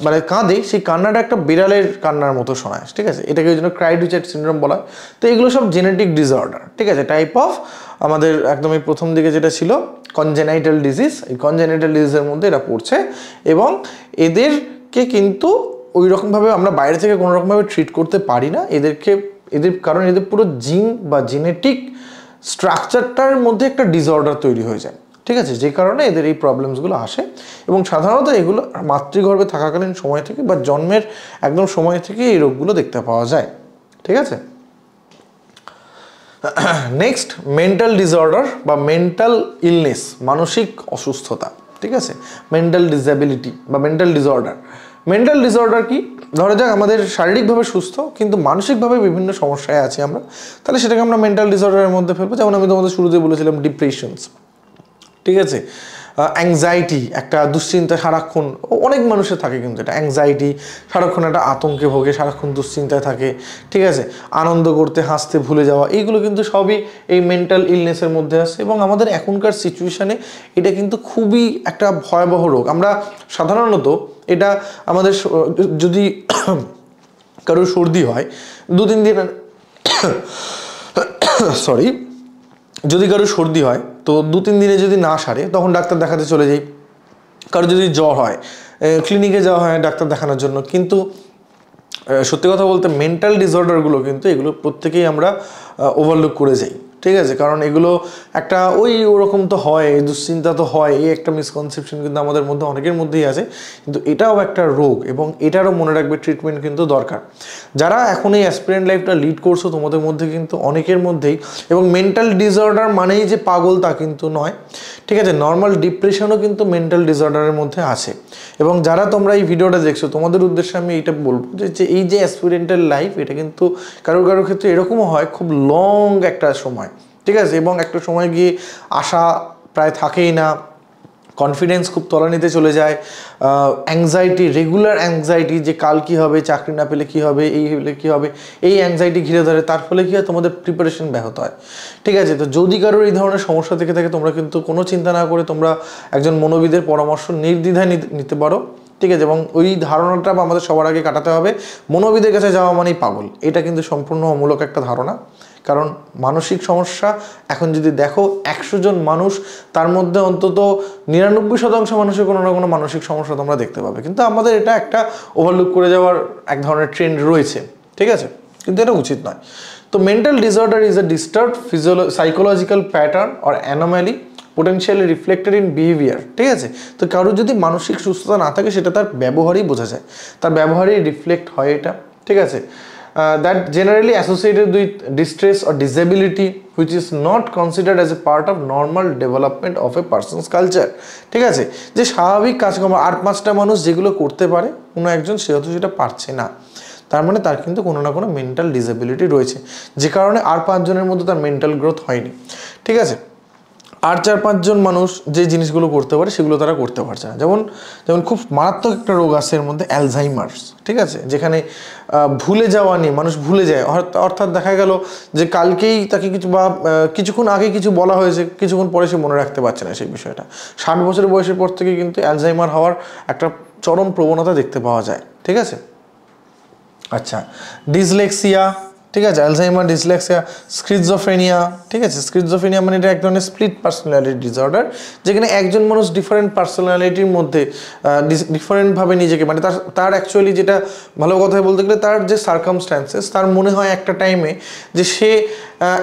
[SPEAKER 1] মানে কাঁদে সেই কান্নাটা একটা বিড়ালের কান্নার মতো শোনায় ঠিক আছে এটাকে ওই জন্য ক্রাইডুচ্যাট সিন্ড্রোম বলা হয় তো এগুলো সব জেনেটিক ডিসঅর্ডার ঠিক আছে টাইপ অফ আমাদের একদম এই প্রথম দিকে যেটা ছিল কনজেনাইটাল ডিজিজ এই কনজেনাইটাল ডিজিজের মধ্যে এটা পড়ছে এবং এদেরকে কিন্তু ওই রকমভাবে আমরা বাইরে থেকে কোনো রকমভাবে ট্রিট করতে পারি না এদেরকে এদের কারণ এদের পুরো জিন বা জেনেটিক স্ট্রাকচারটার মধ্যে একটা ডিসঅর্ডার তৈরি হয়ে যায় ঠিক আছে যে কারণে এদের এই প্রবলেমসগুলো আসে এবং সাধারণত এগুলো মাতৃগর্ভে থাকাকালীন সময় থেকে বা জন্মের একদম সময় থেকে এই রোগগুলো দেখতে পাওয়া যায় ঠিক আছে নেক্সট মেন্টাল ডিসঅর্ডার বা মেন্টাল ইলনেস মানসিক অসুস্থতা ঠিক আছে মেন্টাল ডিসেবিলিটি বা মেন্টাল ডিসঅর্ডার মেন্টাল ডিসঅর্ডার কি ধরা যাক আমাদের শারীরিকভাবে সুস্থ কিন্তু মানসিকভাবে বিভিন্ন সমস্যায় আছি আমরা তাহলে সেটাকে আমরা মেন্টাল ডিসঅর্ডারের মধ্যে ফেলবো যেমন আমি তোমাদের শুরুতে বলেছিলাম ডিপ্রেশনস ঠিক আছে অ্যাংজাইটি একটা দুশ্চিন্তা সারাক্ষণ অনেক মানুষের থাকে কিন্তু এটা অ্যাংজাইটি সারাক্ষণ একটা আতঙ্কে ভোগে সারাক্ষণ দুশ্চিন্তায় থাকে ঠিক আছে আনন্দ করতে হাসতে ভুলে যাওয়া এইগুলো কিন্তু সবই এই মেন্টাল ইলনেসের মধ্যে আসে এবং আমাদের এখনকার সিচুয়েশানে এটা কিন্তু খুবই একটা ভয়াবহ রোগ আমরা সাধারণত এটা আমাদের *coughs* *coughs* যদি কারোর সর্দি হয় দু তিন দিন সরি যদি কারো সর্দি হয় তো দু তিন দিনে যদি না সারে তখন ডাক্তার দেখাতে চলে যাই কারো যদি জ্বর হয় ক্লিনিকে যাওয়া হয় ডাক্তার দেখানোর জন্য কিন্তু সত্যি কথা বলতে মেন্টাল ডিসঅর্ডারগুলো কিন্তু এগুলো প্রত্যেকেই আমরা ওভারলুক করে যাই ঠিক আছে কারণ এগুলো একটা ওই ওরকম তো হয় দুশ্চিন্তা তো হয় এই একটা মিসকনসেপশন কিন্তু আমাদের মধ্যে অনেকের মধ্যেই আছে কিন্তু এটাও একটা রোগ এবং এটারও মনে রাখবে ট্রিটমেন্ট কিন্তু দরকার যারা এখন এই অ্যাসপিরেন্ট লাইফটা লিড করছো তোমাদের মধ্যে কিন্তু অনেকের মধ্যেই এবং মেন্টাল ডিসঅর্ডার মানেই যে পাগল তা কিন্তু নয় ঠিক আছে নর্মাল ডিপ্রেশনও কিন্তু মেন্টাল ডিসঅর্ডারের মধ্যে আছে এবং যারা তোমরা এই ভিডিওটা দেখছো তোমাদের উদ্দেশ্যে আমি এইটা বলবো যে এই যে অ্যাসপিরেন্টের লাইফ এটা কিন্তু কারোর কারোর ক্ষেত্রে এরকমও হয় খুব লং একটা সময় ঠিক আছে এবং একটা সময় গিয়ে আশা প্রায় থাকেই না কনফিডেন্স খুব তলানিতে চলে যায় অ্যাংজাইটি রেগুলার অ্যাংজাইটি যে কাল কি হবে চাকরি না পেলে কি হবে এই হলে কি হবে এই অ্যাংজাইটি ঘিরে ধরে তার ফলে কী হয় তোমাদের প্রিপারেশন ব্যাহত হয় ঠিক আছে তো যদি কারোর এই ধরনের সমস্যা থেকে থাকে তোমরা কিন্তু কোনো চিন্তা না করে তোমরা একজন মনোবিদের পরামর্শ নির্দ্বিধায় নিতে পারো ঠিক আছে এবং ওই ধারণাটা আমাদের সবার আগে কাটাতে হবে মনোবিদের কাছে যাওয়া মানেই পাগল এটা কিন্তু সম্পূর্ণ অমূলক একটা ধারণা কারণ মানসিক সমস্যা এখন যদি দেখো একশো জন মানুষ তার মধ্যে অন্তত নিরানব্বই শতাংশ মানুষের কোনো না কোনো মানসিক সমস্যা তোমরা দেখতে পাবে কিন্তু আমাদের এটা একটা ওভারলুক করে যাওয়ার এক ধরনের ট্রেন্ড রয়েছে ঠিক আছে কিন্তু এটা উচিত নয় তো mental disorder is a disturb ফিজিওলো psychological pattern or anomaly potentially reflected in behaviour ঠিক আছে তো কারোর যদি মানসিক সুস্থতা না থাকে সেটা তার ব্যবহারেই বোঝা যায় তার ব্যবহারেই রিফ্লেক্ট হয় এটা ঠিক আছে uh, that generally associated with distress or disability which is not considered as a part of normal development of a person's culture ঠিক আছে যে স্বাভাবিক কাজকর্ম আট পাঁচটা মানুষ যেগুলো করতে পারে কোনো একজন সেহেতু সেটা পারছে না তার মানে তার কিন্তু কোনো না কোনো মেন্টাল ডিসেবিলিটি রয়েছে যে কারণে আর পাঁচজনের মধ্যে তার মেন্টাল গ্রোথ হয়নি ঠিক আছে আর চার পাঁচজন মানুষ যে জিনিসগুলো করতে পারে সেগুলো তারা করতে পারছে না যেমন যেমন খুব মারাত্মক একটা রোগ আছে এর মধ্যে অ্যালঝাইমার্স ঠিক আছে যেখানে ভুলে যাওয়া নিয়ে মানুষ ভুলে যায় অর্থাৎ দেখা গেল যে কালকেই তাকে কিছু বা কিছুক্ষণ আগে কিছু বলা হয়েছে কিছুক্ষণ পরে সে মনে রাখতে পারছে না সেই বিষয়টা ষাট বছর বয়সের পর থেকে কিন্তু অ্যালঝাইমার হওয়ার একটা চরম প্রবণতা দেখতে পাওয়া যায় ঠিক আছে আচ্ছা ডিসলেক্সিয়া ঠিক আছে অ্যালঝাইমার ডিসলেক্সিয়া স্ক্রিজোফেনিয়া ঠিক আছে স্ক্রিজোফেনিয়া মানে এটা এক ধরনের স্প্লিট পার্সোনালিটি ডিসঅর্ডার যেখানে একজন মানুষ ডিফারেন্ট পার্সোনালিটির মধ্যে ডিফারেন্টভাবে নিজেকে মানে তার তার অ্যাকচুয়ালি যেটা ভালো কথায় বলতে গেলে তার যে সার্কামস্ট্যান্সেস তার মনে হয় একটা টাইমে যে সে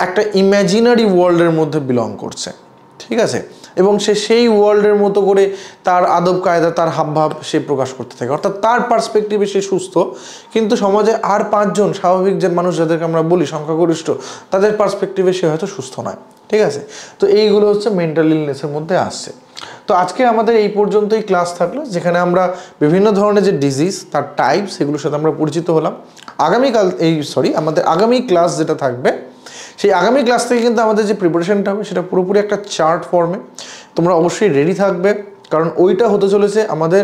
[SPEAKER 1] একটা ইম্যাজিনারি ওয়ার্ল্ডের মধ্যে বিলং করছে ঠিক আছে এবং সে সেই ওয়ার্ল্ডের মতো করে তার আদব কায়দা তার হাবভাব সে প্রকাশ করতে থাকে অর্থাৎ তার পার্সপেক্টিভে সে সুস্থ কিন্তু সমাজে আর পাঁচজন স্বাভাবিক যে মানুষ যাদেরকে আমরা বলি সংখ্যাগরিষ্ঠ তাদের পার্সপেক্টিভে সে হয়তো সুস্থ নয় ঠিক আছে তো এইগুলো হচ্ছে মেন্টাল ইলনেসের মধ্যে আসছে তো আজকে আমাদের এই পর্যন্তই ক্লাস থাকলো যেখানে আমরা বিভিন্ন ধরনের যে ডিজিজ তার টাইপ সেগুলোর সাথে আমরা পরিচিত হলাম আগামীকাল এই সরি আমাদের আগামী ক্লাস যেটা থাকবে সেই আগামী ক্লাস থেকে কিন্তু আমাদের যে প্রিপারেশনটা হবে সেটা পুরোপুরি একটা চার্ট ফর্মে তোমরা অবশ্যই রেডি থাকবে কারণ ওইটা হতে চলেছে আমাদের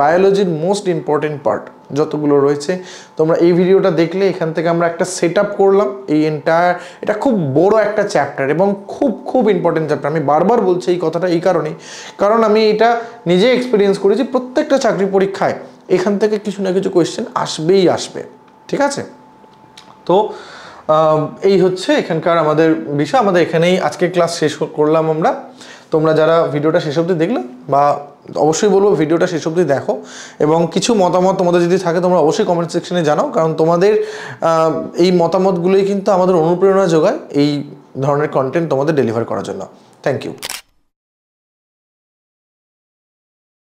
[SPEAKER 1] বায়োলজির মোস্ট ইম্পর্টেন্ট পার্ট যতগুলো রয়েছে তোমরা এই ভিডিওটা দেখলে এখান থেকে আমরা একটা সেট করলাম এই এন্টায়ার এটা খুব বড় একটা চ্যাপ্টার এবং খুব খুব ইম্পর্টেন্ট চ্যাপ্টার আমি বারবার বলছি এই কথাটা এই কারণেই কারণ আমি এটা নিজে এক্সপিরিয়েন্স করেছি প্রত্যেকটা চাকরি পরীক্ষায় এখান থেকে কিছু না কিছু কোয়েশ্চেন আসবেই আসবে ঠিক আছে তো এই হচ্ছে এখানকার আমাদের বিষয় আমাদের এখানেই আজকে ক্লাস শেষ করলাম আমরা তোমরা যারা ভিডিওটা শেষ অবধি দেখলে বা অবশ্যই বলবো ভিডিওটা শেষ অবধি দেখো এবং কিছু মতামত তোমাদের যদি থাকে তোমরা অবশ্যই কমেন্ট সেকশনে জানাও কারণ তোমাদের এই মতামতগুলোই কিন্তু আমাদের অনুপ্রেরণা যোগায় এই ধরনের কন্টেন্ট তোমাদের ডেলিভার করার জন্য থ্যাংক ইউ